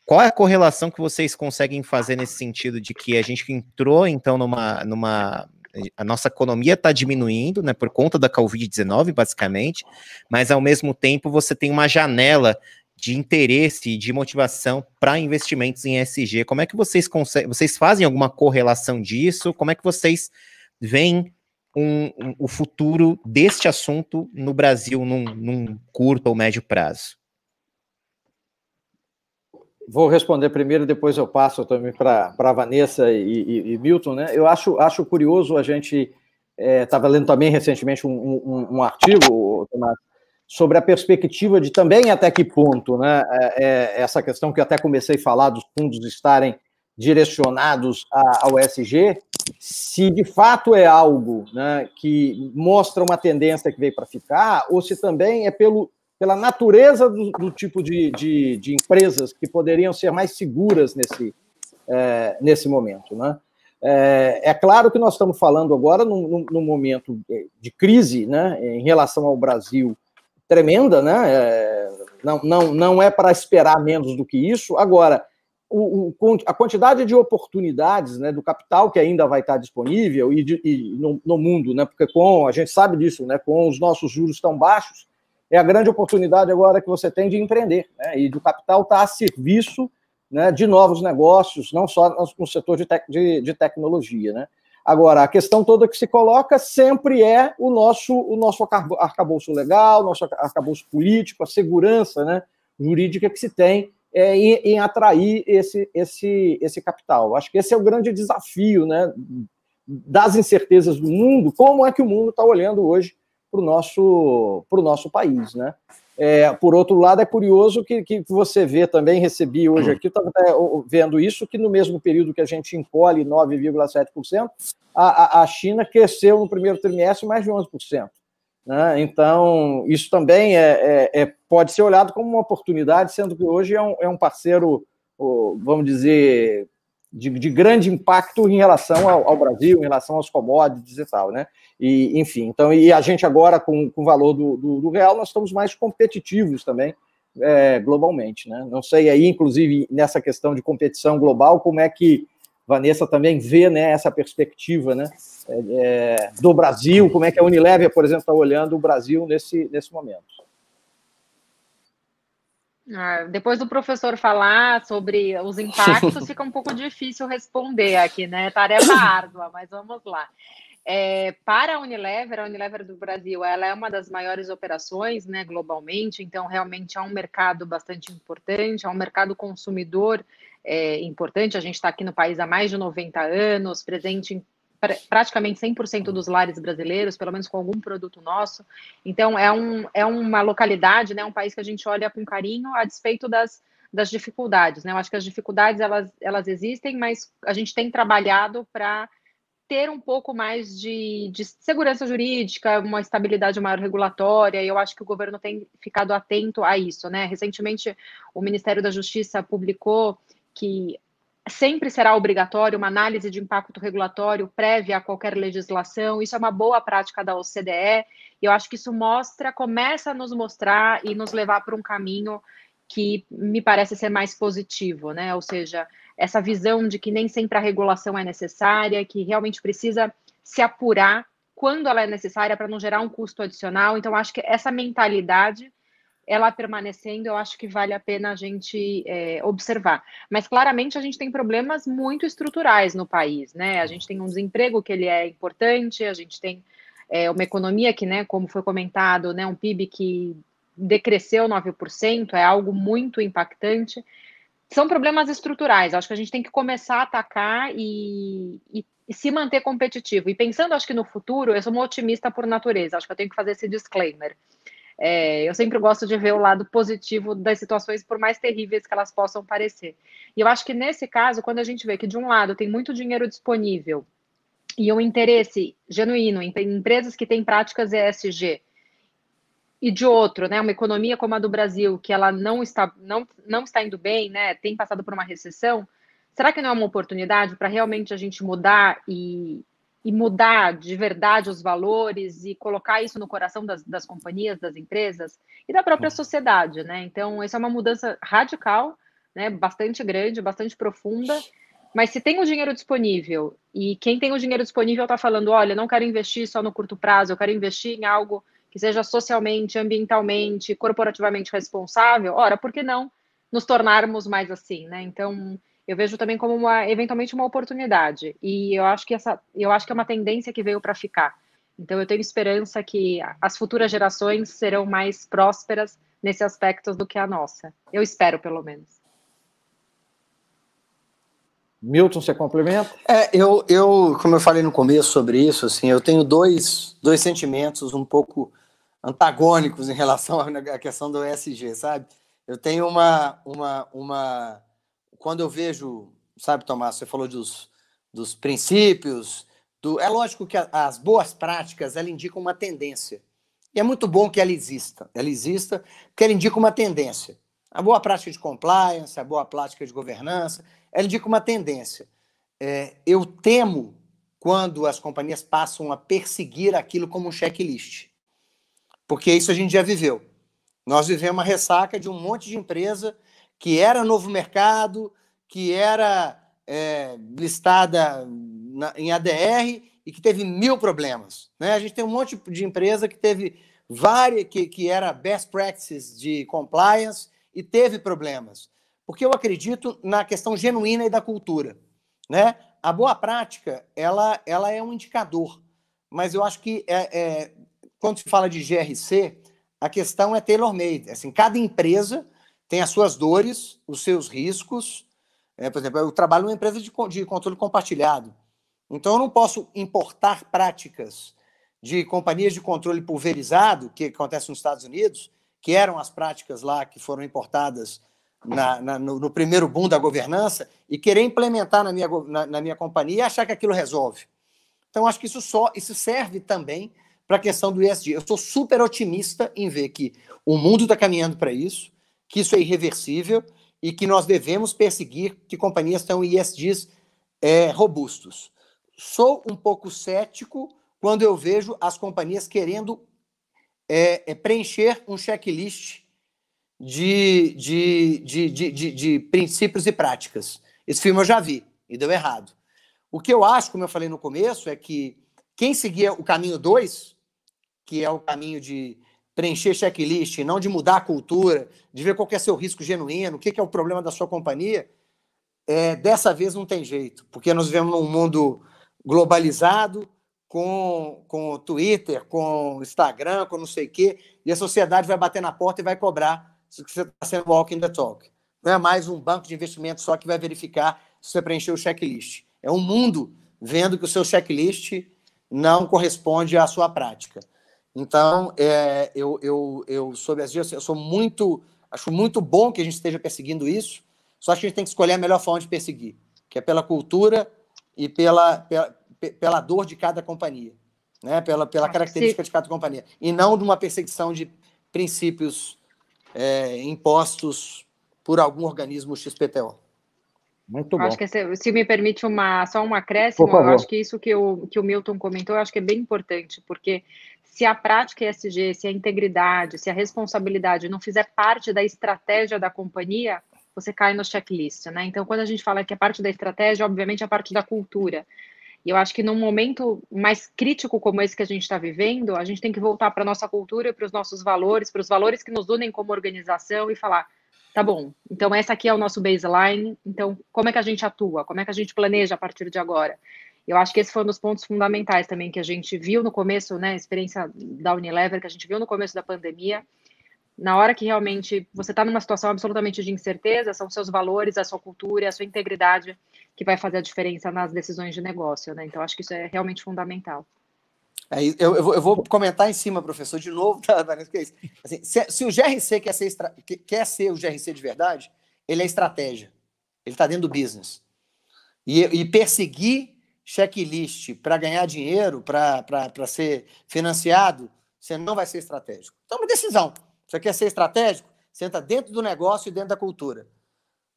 Qual é a correlação que vocês conseguem fazer nesse sentido de que a gente entrou então numa, numa a nossa economia está diminuindo, né, por conta da Covid-19, basicamente, mas ao mesmo tempo você tem uma janela de interesse e de motivação para investimentos em SG. Como é que vocês conseguem, vocês fazem alguma correlação disso? Como é que vocês veem um, um, o futuro deste assunto no Brasil num, num curto ou médio prazo?
vou responder primeiro, depois eu passo também para a Vanessa e, e, e, Milton. Né? Eu acho, acho curioso a gente. Estava é, lendo também recentemente um, um, um artigo, Tomás, sobre a perspectiva de também até que ponto né, é, é essa questão que até comecei a falar dos fundos estarem direcionados a, ao SG, se de fato é algo né, que mostra uma tendência que veio para ficar, ou se também é pelo pela natureza do, do tipo de, de, de, empresas que poderiam ser mais seguras nesse, é, nesse momento. Né? É, é, claro que nós estamos falando agora num, num momento de crise né, em relação ao Brasil tremenda, né? É, não, não, não é para esperar menos do que isso. Agora, o, o, a quantidade de oportunidades né, do capital que ainda vai estar disponível e, de, e no, no, mundo, né, porque com a gente sabe disso, né, com os nossos juros tão baixos, é a grande oportunidade agora que você tem de empreender, né? E o capital está a serviço né, de novos negócios, não só no setor de, de, de, tecnologia, né? Agora, a questão toda que se coloca sempre é o nosso, o nosso arcabouço legal, o nosso arcabouço político, a segurança né, jurídica que se tem é, em, em, atrair esse, esse, esse capital. Acho que esse é o grande desafio né, das incertezas do mundo, como é que o mundo está olhando hoje para o nosso, o nosso país, né? É, por outro lado, é curioso que, que você vê também, recebi hoje aqui, estava vendo isso, que no mesmo período que a gente encolhe 9,7%, a, a China cresceu no primeiro trimestre mais de 11%. Né? Então, isso também é, é, é, pode ser olhado como uma oportunidade, sendo que hoje é um, é um parceiro, vamos dizer, de, de grande impacto em relação ao, ao, Brasil, em relação aos commodities e tal, né? E, enfim, então, e a gente agora, com, com o valor do, do, do real, nós estamos mais competitivos também é, globalmente, né? Não sei aí, inclusive, nessa questão de competição global, como é que Vanessa também vê né, essa perspectiva né, é, é do Brasil, como é que a Unilever, por exemplo, está olhando o Brasil nesse, nesse momento.
Ah, depois do professor falar sobre os impactos, fica um pouco difícil responder aqui, né? Tarefa árdua, mas vamos lá. É, para a Unilever, a Unilever do Brasil, ela é uma das maiores operações né, globalmente, então realmente é um mercado bastante importante, é um mercado consumidor é, importante. A gente está aqui no país há mais de 90 anos, presente em praticamente 100% dos lares brasileiros, pelo menos com algum produto nosso. Então, é, um, é uma localidade, né, um país que a gente olha com carinho, a despeito das, das dificuldades. Né? Eu acho que as dificuldades elas, elas existem, mas a gente tem trabalhado para ter um pouco mais de, de, segurança jurídica, uma estabilidade maior regulatória, e eu acho que o governo tem ficado atento a isso, né? Recentemente, o Ministério da Justiça publicou que sempre será obrigatório uma análise de impacto regulatório prévia a qualquer legislação. Isso é uma boa prática da OCDE, e eu acho que isso mostra, começa a nos mostrar e nos levar para um caminho que me parece ser mais positivo, né? Ou seja, essa visão de que nem sempre a regulação é necessária, que realmente precisa se apurar quando ela é necessária para não gerar um custo adicional. Então, acho que essa mentalidade ela permanecendo, eu acho que vale a pena a gente é, observar. Mas claramente a gente tem problemas muito estruturais no país, né? A gente tem um desemprego que ele é importante, a gente tem é, uma economia que, né, como foi comentado, né, um PIB que decresceu 9%, é algo muito impactante. São problemas estruturais, acho que a gente tem que começar a atacar e, e, e se manter competitivo. E pensando, acho que no futuro, eu sou uma otimista por natureza, acho que eu tenho que fazer esse disclaimer. É, eu sempre gosto de ver o lado positivo das situações, por mais terríveis que elas possam parecer. E eu acho que nesse caso, quando a gente vê que de um lado tem muito dinheiro disponível e um interesse genuíno em empresas que têm práticas ESG e de outro, né, uma economia como a do Brasil, que ela não está, não, não está indo bem, né, tem passado por uma recessão, será que não é uma oportunidade para realmente a gente mudar e, e mudar de verdade os valores e colocar isso no coração das, das companhias, das empresas e da própria sociedade, né? Então, essa é uma mudança radical, né? Bastante grande, bastante profunda. Mas se tem o dinheiro disponível e quem tem o dinheiro disponível está falando, olha, não quero investir só no curto prazo, eu quero investir em algo que seja socialmente, ambientalmente, corporativamente responsável, ora, por que não nos tornarmos mais assim, né? Então, eu vejo também como uma, eventualmente uma oportunidade. E eu acho que essa, eu acho que é uma tendência que veio para ficar. Então eu tenho esperança que as futuras gerações serão mais prósperas nesse aspecto do que a nossa. Eu espero, pelo menos.
Milton, você complementa?
É, eu, eu, como eu falei no começo sobre isso, assim, eu tenho dois, dois sentimentos um pouco antagônicos em relação à questão do ESG, sabe? Eu tenho uma, uma, uma quando eu vejo, sabe, Tomás, você falou dos, dos princípios, do, é lógico que a, as boas práticas ela indicam uma tendência. E é muito bom que ela exista. Ela exista porque ela indica uma tendência. A boa prática de compliance, a boa prática de governança, ela indica uma tendência. É, eu temo quando as companhias passam a perseguir aquilo como um checklist. Porque isso a gente já viveu. Nós vivemos uma ressaca de um monte de empresa que era novo mercado, que era é, listada na, em ADR e que teve mil problemas. Né? A gente tem um monte de empresa que teve várias, que, que era best practices de compliance e teve problemas. Porque eu acredito na questão genuína e da cultura. Né? A boa prática ela, ela é um indicador, mas eu acho que é, é, quando se fala de GRC, a questão é tailor-made. Assim, cada empresa tem as suas dores, os seus riscos. É, por exemplo, eu trabalho numa empresa de, de controle compartilhado. Então, eu não posso importar práticas de companhias de controle pulverizado, que acontece nos Estados Unidos, que eram as práticas lá que foram importadas na, na, no, no, primeiro boom da governança, e querer implementar na minha, na, na minha companhia e achar que aquilo resolve. Então, acho que isso só isso serve também para a questão do ESG. Eu sou super otimista em ver que o mundo está caminhando para isso, que isso é irreversível e que nós devemos perseguir que companhias tenham ISDs é, robustos. Sou um pouco cético quando eu vejo as companhias querendo é, é, preencher um checklist de, de, de, de, princípios e práticas. Esse filme eu já vi e deu errado. O que eu acho, como eu falei no começo, é que quem seguia o caminho 2, que é o caminho de preencher checklist, não de mudar a cultura, de ver qual é o seu risco genuíno, o que é o problema da sua companhia, é, dessa vez não tem jeito, porque nós vivemos num mundo globalizado, com, com Twitter, com Instagram, com não sei o quê, e a sociedade vai bater na porta e vai cobrar se você está sendo walking the talk. Não é mais um banco de investimento só que vai verificar se você preencheu o checklist. É um mundo vendo que o seu checklist não corresponde à sua prática. Então, é, eu, eu, eu, as assim, dias, eu sou muito, acho muito bom que a gente esteja perseguindo isso, só que a gente tem que escolher a melhor forma de perseguir, que é pela cultura e pela, pela, pela dor de cada companhia, né? pela, pela é, característica de cada companhia, e não de uma perseguição de princípios é, impostos por algum organismo XPTO. Muito bom. Acho que
se, se, me permite uma, só um acréscimo, eu acho que isso que o, que o Milton comentou, eu acho que é bem importante, porque se a prática ESG, se a integridade, se a responsabilidade não fizer parte da estratégia da companhia, você cai no checklist, né? Então, quando a gente fala que é parte da estratégia, obviamente é parte da cultura. E eu acho que num momento mais crítico como esse que a gente está vivendo, a gente tem que voltar para a nossa cultura, para os nossos valores, para os valores que nos unem como organização e falar: tá bom, então essa aqui é o nosso baseline, então como é que a gente atua, como é que a gente planeja a partir de agora? Eu acho que esse foi um dos pontos fundamentais também que a gente viu no começo, né? A experiência da Unilever que a gente viu no começo da pandemia. Na hora que realmente você está numa situação absolutamente de incerteza, são seus valores, a sua cultura, a sua integridade que vai fazer a diferença nas decisões de negócio, né? Então, acho que isso é realmente fundamental.
É, eu, eu, vou, eu, vou comentar em cima, professor, de novo, da, tá, da, que é isso. Assim, se, é, se, o GRC quer ser, quer ser o GRC de verdade, ele é estratégia. Ele está dentro do business. E, e perseguir checklist para ganhar dinheiro, para ser financiado, você não vai ser estratégico. Toma decisão. Você quer é ser estratégico? Senta dentro do negócio e dentro da cultura.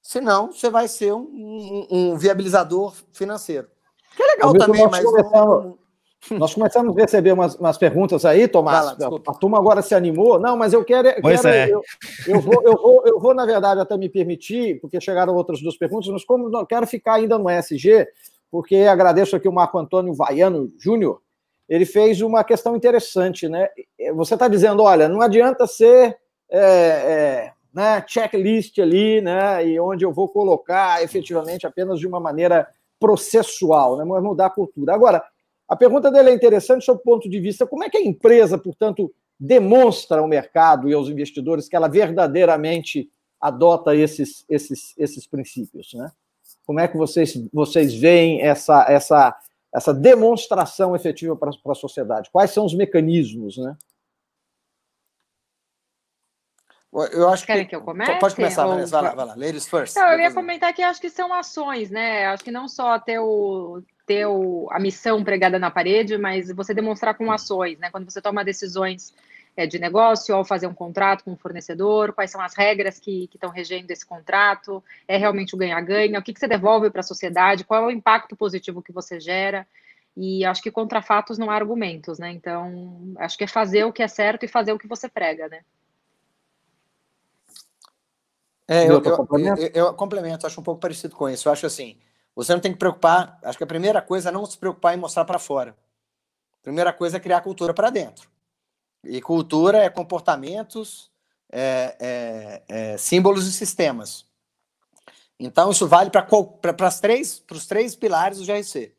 Senão, você vai ser um, um, um viabilizador financeiro. Que é
legal também, mas.
Começamos, nós começamos a receber umas, umas perguntas aí, Tomás. Lá, a turma agora se animou. Não, mas eu quero. Eu pois quero, é. Eu, eu, vou, eu, vou, eu vou, na verdade, até me permitir, porque chegaram outras duas perguntas, mas como não quero ficar ainda no SG, porque agradeço aqui o Marco Antônio Vaiano Júnior, ele fez uma questão interessante, né? É, você está dizendo, olha, não adianta ser é, é, né, checklist ali, né? E onde eu vou colocar efetivamente apenas de uma maneira processual, né? Mas mudar a cultura. Agora, a pergunta dele é interessante sob o ponto de vista como é que a empresa, portanto, demonstra ao mercado e aos investidores que ela verdadeiramente adota esses, esses, esses princípios, né? Como é que vocês, vocês veem essa, essa, essa demonstração efetiva para a sociedade? Quais são os mecanismos, né?
Eu acho Querem que, que eu comece? Pode começar, Ou... Vanessa. Vai lá, vai
lá. Ladies first. Não, eu ia
comentar que acho que são ações, né? Acho que não só ter, o, ter o, a missão pregada na parede, mas você demonstrar com ações, né? Quando você toma decisões é, de negócio ao fazer um contrato com um fornecedor? Quais são as regras que estão regendo esse contrato? É realmente o ganha-ganha? O que, que você devolve para a sociedade? Qual é o impacto positivo que você gera? E acho que contra fatos não há argumentos, né? Então, acho que é fazer o que é certo e fazer o que você prega, né?
É, eu, eu, eu, eu complemento, acho um pouco parecido com isso. Eu acho assim, você não tem que preocupar, acho que a primeira coisa é não se preocupar em mostrar para fora. A primeira coisa é criar cultura para dentro. E cultura é comportamentos, é, é, é, símbolos e sistemas. Então, isso vale para três, os três pilares do GRC.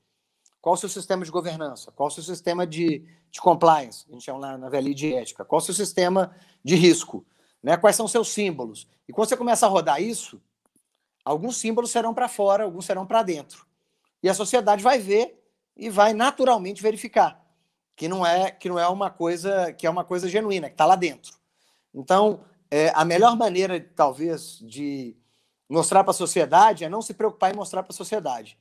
Qual o seu sistema de governança? Qual o seu sistema de, de compliance? A gente chama lá na velha de ética. Qual o seu sistema de risco? Né? Quais são os seus símbolos? E quando você começa a rodar isso, alguns símbolos serão para fora, alguns serão para dentro. E a sociedade vai ver e vai naturalmente verificar que não é que não é uma coisa que é uma coisa genuína, que está lá dentro. Então, é, a melhor maneira, talvez, de mostrar para a sociedade é não se preocupar em mostrar para a sociedade.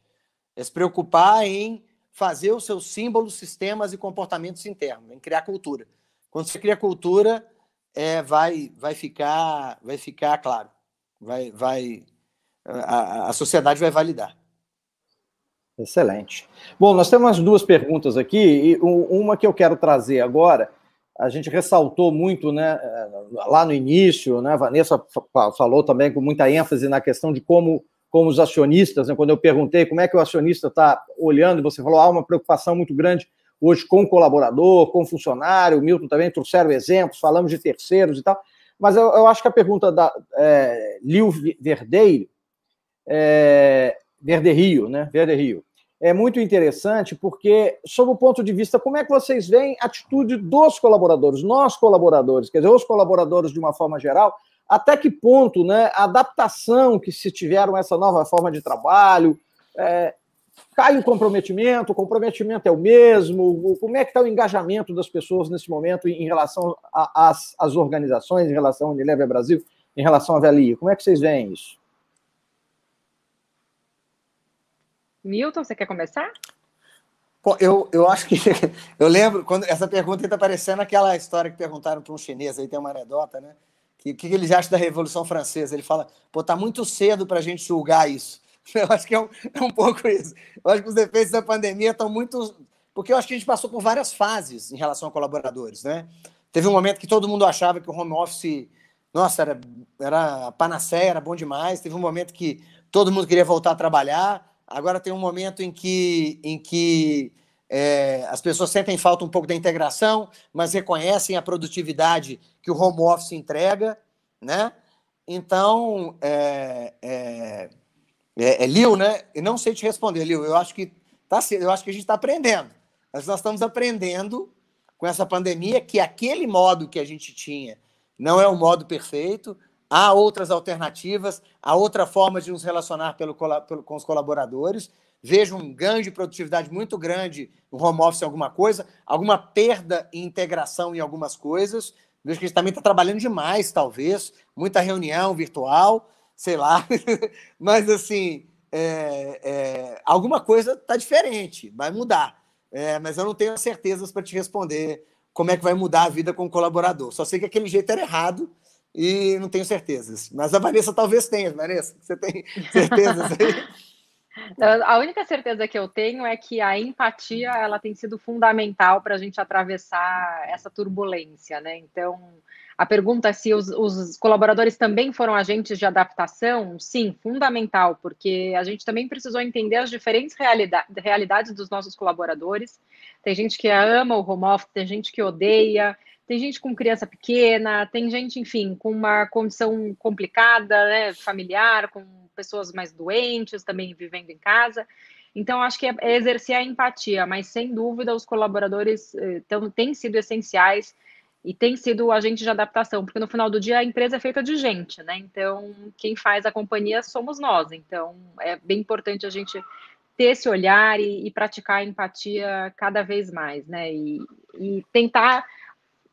É se preocupar em fazer os seus símbolos, sistemas e comportamentos internos, em criar cultura. Quando você cria cultura, é, vai, vai, ficar, vai ficar claro. Vai, vai, a, a sociedade vai validar.
Excelente. Bom, nós temos duas perguntas aqui, e uma que eu quero trazer agora. A gente ressaltou muito, né, eh, lá no início, né, a Vanessa falou também com muita ênfase na questão de como, como os acionistas, né, quando eu perguntei como é que o acionista está olhando, você falou, há ah, uma preocupação muito grande hoje com o colaborador, com o funcionário, o Milton também trouxeram exemplos, falamos de terceiros e tal, mas eu, eu acho que a pergunta da é, Lil Verdeiro é, Verde Rio, né? Verde Rio. É muito interessante porque, sob o ponto de vista, como é que vocês veem a atitude dos colaboradores, nós colaboradores, quer dizer, os colaboradores de uma forma geral, até que ponto né, a adaptação que se tiveram a essa nova forma de trabalho, é, cai o comprometimento, o comprometimento é o mesmo, como é que está o engajamento das pessoas nesse momento em relação às organizações, em relação ao Unilever Brasil, em relação à Velia? Como é que vocês
veem isso?
Milton, você quer começar?
Bom, eu, eu acho que. Eu lembro, quando essa pergunta está parecendo aquela história que perguntaram para um chinês, aí tem uma anedota, né? Que, que ele acha da Revolução Francesa? Ele fala, pô, está muito cedo para a gente julgar isso. Eu acho que é um, é um pouco isso. Eu acho que os efeitos da pandemia estão muito. Porque eu acho que a gente passou por várias fases em relação a colaboradores, né? Teve um momento que todo mundo achava que o home office, nossa, era, era a panaceia, era bom demais. Teve um momento que todo mundo queria voltar a trabalhar Agora tem um momento em que, em que é, as pessoas sentem falta um pouco da integração, mas reconhecem a produtividade que o home office entrega, né? Então, é, é, é, é Lil, né? Eu não sei te responder, Lil. Eu acho que tá, eu acho que a gente está aprendendo. Mas nós estamos aprendendo com essa pandemia que aquele modo que a gente tinha não é o modo perfeito, há outras alternativas, há outra forma de nos relacionar pelo, pelo, com os colaboradores. Vejo um ganho de produtividade muito grande no home office em alguma coisa, alguma perda em integração em algumas coisas. Vejo que a gente também está trabalhando demais, talvez, muita reunião virtual, sei lá. mas, assim, é, é, alguma coisa está diferente, vai mudar. É, mas eu não tenho certezas para te responder como é que vai mudar a vida com o colaborador. Só sei que aquele jeito era errado, e não tenho certezas. Mas a Vanessa talvez tenha, Vanessa. Você tem certezas aí?
a única certeza que eu tenho é que a empatia ela tem sido fundamental para a gente atravessar essa turbulência, né? Então, a pergunta é se os, os, colaboradores também foram agentes de adaptação, sim, fundamental, porque a gente também precisou entender as diferentes realidades dos nossos colaboradores. Tem gente que ama o home office, tem gente que odeia, tem gente com criança pequena, tem gente, enfim, com uma condição complicada, né, familiar, com pessoas mais doentes também vivendo em casa. Então, acho que é, é exercer a empatia, mas sem dúvida os colaboradores eh, tão, têm sido essenciais e têm sido o agente de adaptação, porque no final do dia a empresa é feita de gente, né? Então, quem faz a companhia somos nós. Então, é bem importante a gente ter esse olhar e, e praticar a empatia cada vez mais, né? E, e tentar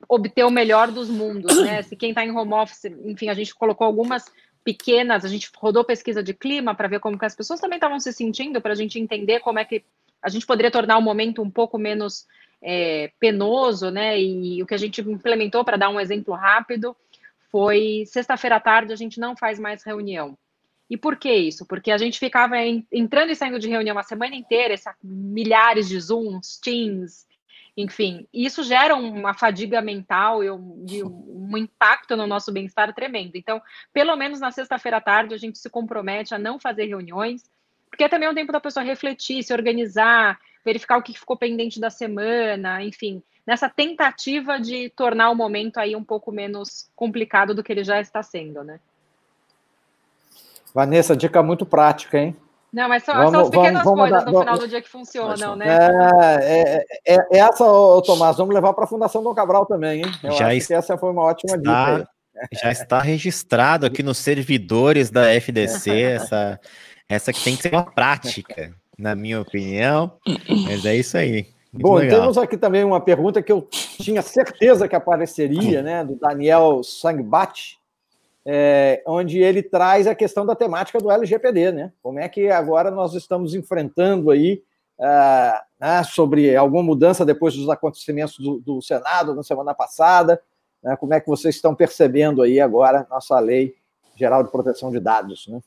obter o melhor dos mundos, né? Se quem está em home office, enfim, a gente colocou algumas pequenas, a gente rodou pesquisa de clima para ver como que as pessoas também estavam se sentindo, para a gente entender como é que a gente poderia tornar o momento um pouco menos é, penoso, né? E o que a gente implementou, para dar um exemplo rápido, foi sexta-feira à tarde a gente não faz mais reunião. E por que isso? Porque a gente ficava entrando e saindo de reunião a semana inteira, essa, milhares de Zooms, Teams, enfim, isso gera uma fadiga mental e um, e um impacto no nosso bem-estar tremendo. Então, pelo menos na sexta-feira à tarde, a gente se compromete a não fazer reuniões, porque também é um tempo da pessoa refletir, se organizar, verificar o que ficou pendente da semana, enfim, nessa tentativa de tornar o momento aí um pouco menos complicado do que ele já está sendo, né?
Vanessa, dica muito prática, hein?
Não, mas são, vamos, são as pequenas vamos, vamos coisas dar, no final do dia que funcionam, né? É, é,
é, é essa, ô, Tomás, vamos levar para a Fundação Dom Cabral também, hein? Eu Já está, essa foi uma ótima dica. Aí.
Já está registrado aqui nos servidores da FDC essa, essa que tem que ser uma prática, na minha opinião. Mas é isso aí. Muito Bom, legal. temos
aqui também uma pergunta que eu tinha certeza que apareceria, né? Do Daniel Sangbati é, onde ele traz a questão da temática do LGPD, né? Como é que agora nós estamos enfrentando aí ah, ah, sobre alguma mudança depois dos acontecimentos do, do Senado na semana passada, né? como é que vocês estão percebendo aí agora nossa lei geral de proteção de dados, né?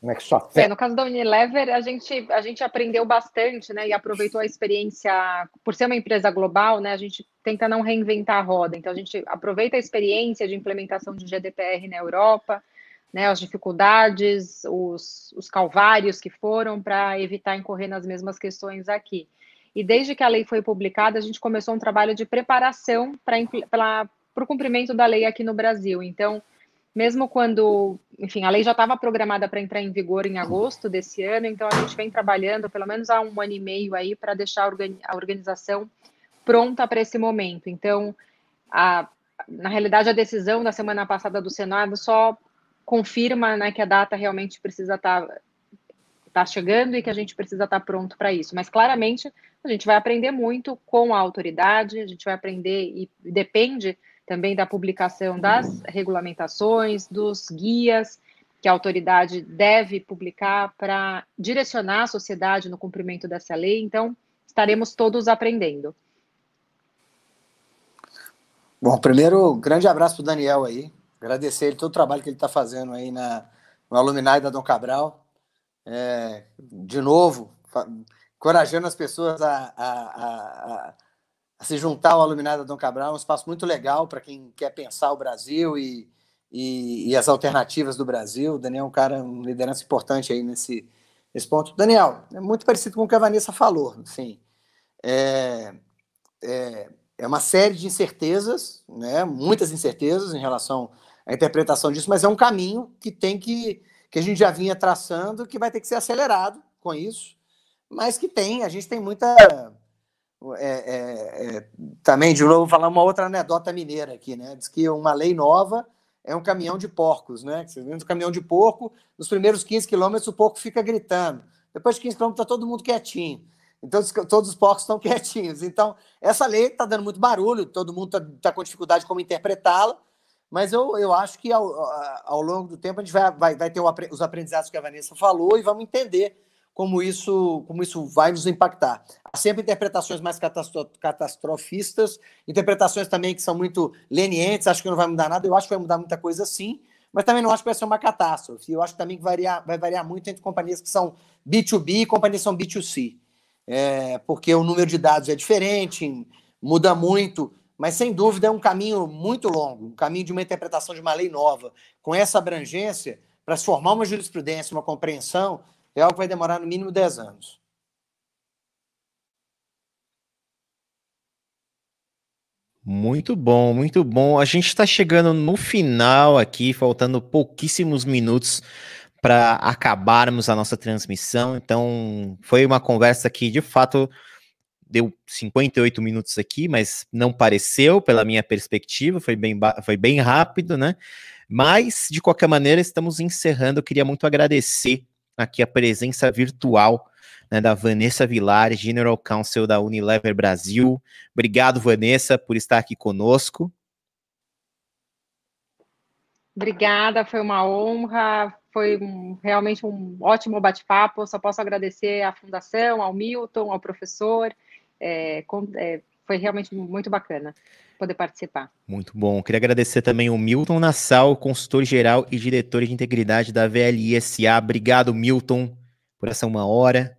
Como é que só é, no
caso da Unilever, a gente, a gente aprendeu bastante, né? E aproveitou a experiência, por ser uma empresa global, né? A gente tenta não reinventar a roda. Então, a gente aproveita a experiência de implementação de GDPR na Europa, né? As dificuldades, os, os calvários que foram para evitar incorrer nas mesmas questões aqui. E desde que a lei foi publicada, a gente começou um trabalho de preparação para o cumprimento da lei aqui no Brasil. Então, mesmo quando, enfim, a lei já estava programada para entrar em vigor em agosto desse ano, então a gente vem trabalhando pelo menos há um ano e meio aí para deixar a organização pronta para esse momento. Então, a, na realidade, a decisão da semana passada do Senado só confirma né, que a data realmente precisa estar tá, tá chegando e que a gente precisa estar tá pronto para isso. Mas claramente a gente vai aprender muito com a autoridade, a gente vai aprender e depende também da publicação das regulamentações, dos guias que a autoridade deve publicar para direcionar a sociedade no cumprimento dessa lei. Então, estaremos todos aprendendo.
Bom, primeiro, grande abraço para o Daniel aí. Agradecer ele todo o trabalho que ele está fazendo aí na, no Alumni da Dom Cabral. É, de novo, encorajando as pessoas a, a, a a se juntar ao Aluminada Dom Cabral, é um espaço muito legal para quem quer pensar o Brasil e, e, e, as alternativas do Brasil. O Daniel é um cara, uma liderança importante aí nesse, nesse ponto. Daniel, é muito parecido com o que a Vanessa falou, assim, é, é, é uma série de incertezas, né, muitas incertezas em relação à interpretação disso, mas é um caminho que tem que, que a gente já vinha traçando, que vai ter que ser acelerado com isso, mas que tem, a gente tem muita é, é, é, também, de novo, falar uma outra anedota mineira aqui, né? Diz que uma lei nova é um caminhão de porcos, né? Você vê um caminhão de porco, nos primeiros 15 quilômetros o porco fica gritando. Depois de 15 quilômetros está todo mundo quietinho. Então, todos os porcos estão quietinhos. Então, essa lei está dando muito barulho, todo mundo está tá com dificuldade como interpretá-la, mas eu, eu acho que ao, ao longo do tempo a gente vai, vai, vai ter o, os aprendizados que a Vanessa falou e vamos entender como isso, como isso vai nos impactar. Há sempre interpretações mais catastrofistas, interpretações também que são muito lenientes, acho que não vai mudar nada, eu acho que vai mudar muita coisa sim, mas também não acho que vai ser uma catástrofe. Eu acho que também que variar, vai variar muito entre companhias que são B2B e companhias que são B2C, é, porque o número de dados é diferente, muda muito, mas sem dúvida é um caminho muito longo, um caminho de uma interpretação de uma lei nova, com essa abrangência, para se formar uma jurisprudência, uma compreensão, é algo que vai demorar no mínimo 10 anos.
Muito bom, muito bom. A gente está chegando no final aqui, faltando pouquíssimos minutos para acabarmos a nossa transmissão. Então, foi uma conversa que de fato deu 58 minutos aqui, mas não pareceu pela minha perspectiva, foi bem, foi bem rápido, né? Mas de qualquer maneira, estamos encerrando. Eu queria muito agradecer aqui a presença virtual né, da Vanessa Vilar, General Counsel da Unilever Brasil. Obrigado, Vanessa, por estar aqui conosco.
Obrigada, foi uma honra, foi um, realmente um ótimo bate-papo. Só posso agradecer à Fundação, ao Milton, ao professor. É, com, é, foi realmente muito bacana poder participar.
Muito bom. Queria agradecer também o Milton Nassau, consultor geral e diretor de integridade da VLISA. Obrigado, Milton, por essa uma hora.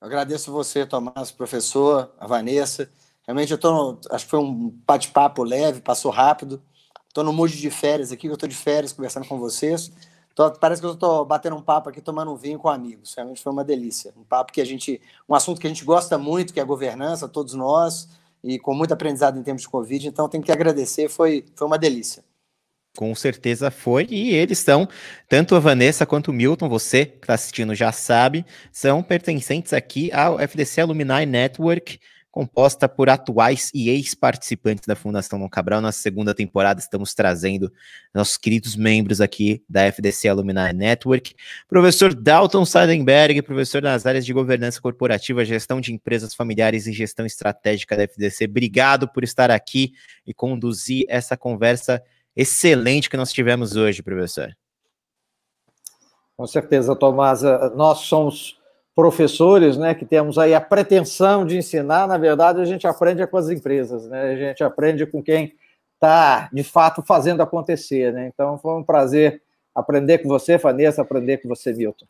Eu agradeço você, Tomás, professor, a Vanessa. Realmente eu tô, acho que foi um bate-papo leve, passou rápido. Estou no mood de férias aqui, eu estou de férias conversando com vocês. Tô, parece que eu estou batendo um papo aqui, tomando um vinho com amigos. Realmente foi uma delícia. Um papo que a gente, um assunto que a gente gosta muito, que é a governança, todos nós e com muito aprendizado em termos de Covid, então tem que agradecer, foi, foi uma delícia.
Com certeza foi, e eles são, tanto a Vanessa quanto o Milton, você que está assistindo já sabe, são pertencentes aqui ao FDC Alumni Network, composta por atuais e ex-participantes da Fundação Dom Cabral. Na segunda temporada estamos trazendo nossos queridos membros aqui da FDC Alumni Network, professor Dalton Sadenberg, professor nas áreas de governança corporativa, gestão de empresas familiares e gestão estratégica da FDC. Obrigado por estar aqui e conduzir essa conversa excelente que nós tivemos hoje, professor.
Com certeza, Tomás. Eh, nós somos professores, né, que temos aí a pretensão de ensinar, na verdade, a gente aprende com as empresas, né? A gente aprende com quem está, de fato, fazendo acontecer, né? Então, foi um prazer aprender com você, Vanessa, aprender com você, Milton.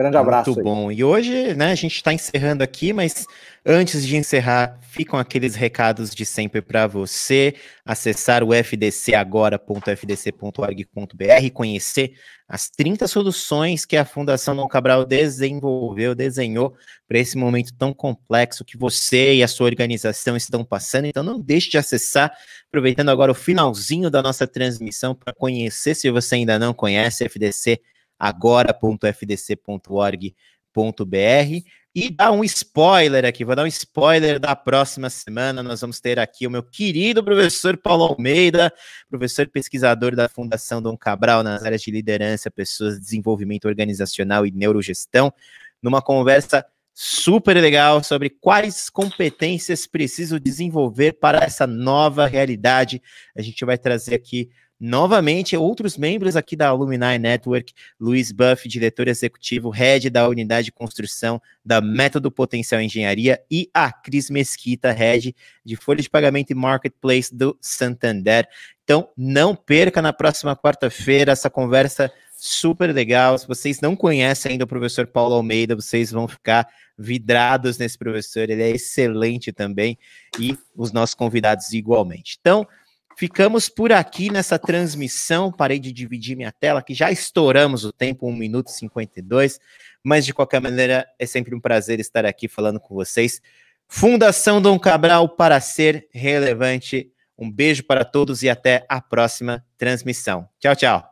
Grande abraço. Muito aí.
bom. E hoje, né, a gente está encerrando aqui, mas antes de encerrar, ficam aqueles recados de sempre para você acessar o fdcagora.fdc.org.br, conhecer as 30 soluções que a Fundação Dom Cabral desenvolveu, desenhou para esse momento tão complexo que você e a sua organização estão passando. Então não deixe de acessar, aproveitando agora o finalzinho da nossa transmissão para conhecer, se você ainda não conhece, FDC.org agora.fdc.org.br. E dá um spoiler aqui, vou dar um spoiler da próxima semana. Nós vamos ter aqui o meu querido professor Paulo Almeida, professor pesquisador da Fundação Dom Cabral nas áreas de liderança, pessoas, desenvolvimento organizacional e neurogestão, numa conversa super legal sobre quais competências preciso desenvolver para essa nova realidade. A gente vai trazer aqui novamente outros membros aqui da Alumni Network, Luiz Buff, diretor executivo, head da unidade de construção da Método Potencial Engenharia, e a Cris Mesquita, head de folha de pagamento e marketplace do Santander. Então, não perca na próxima quarta-feira essa conversa super legal. Se vocês não conhecem ainda o professor Paulo Almeida, vocês vão ficar vidrados nesse professor, ele é excelente também, e os nossos convidados igualmente. Então, Ficamos por aqui nessa transmissão. Parei de dividir minha tela, que já estouramos o tempo, 1 minuto e 52. Mas, de qualquer maneira, é sempre um prazer estar aqui falando com vocês. Fundação Dom Cabral para ser relevante. Um beijo para todos e até a próxima transmissão. Tchau, tchau.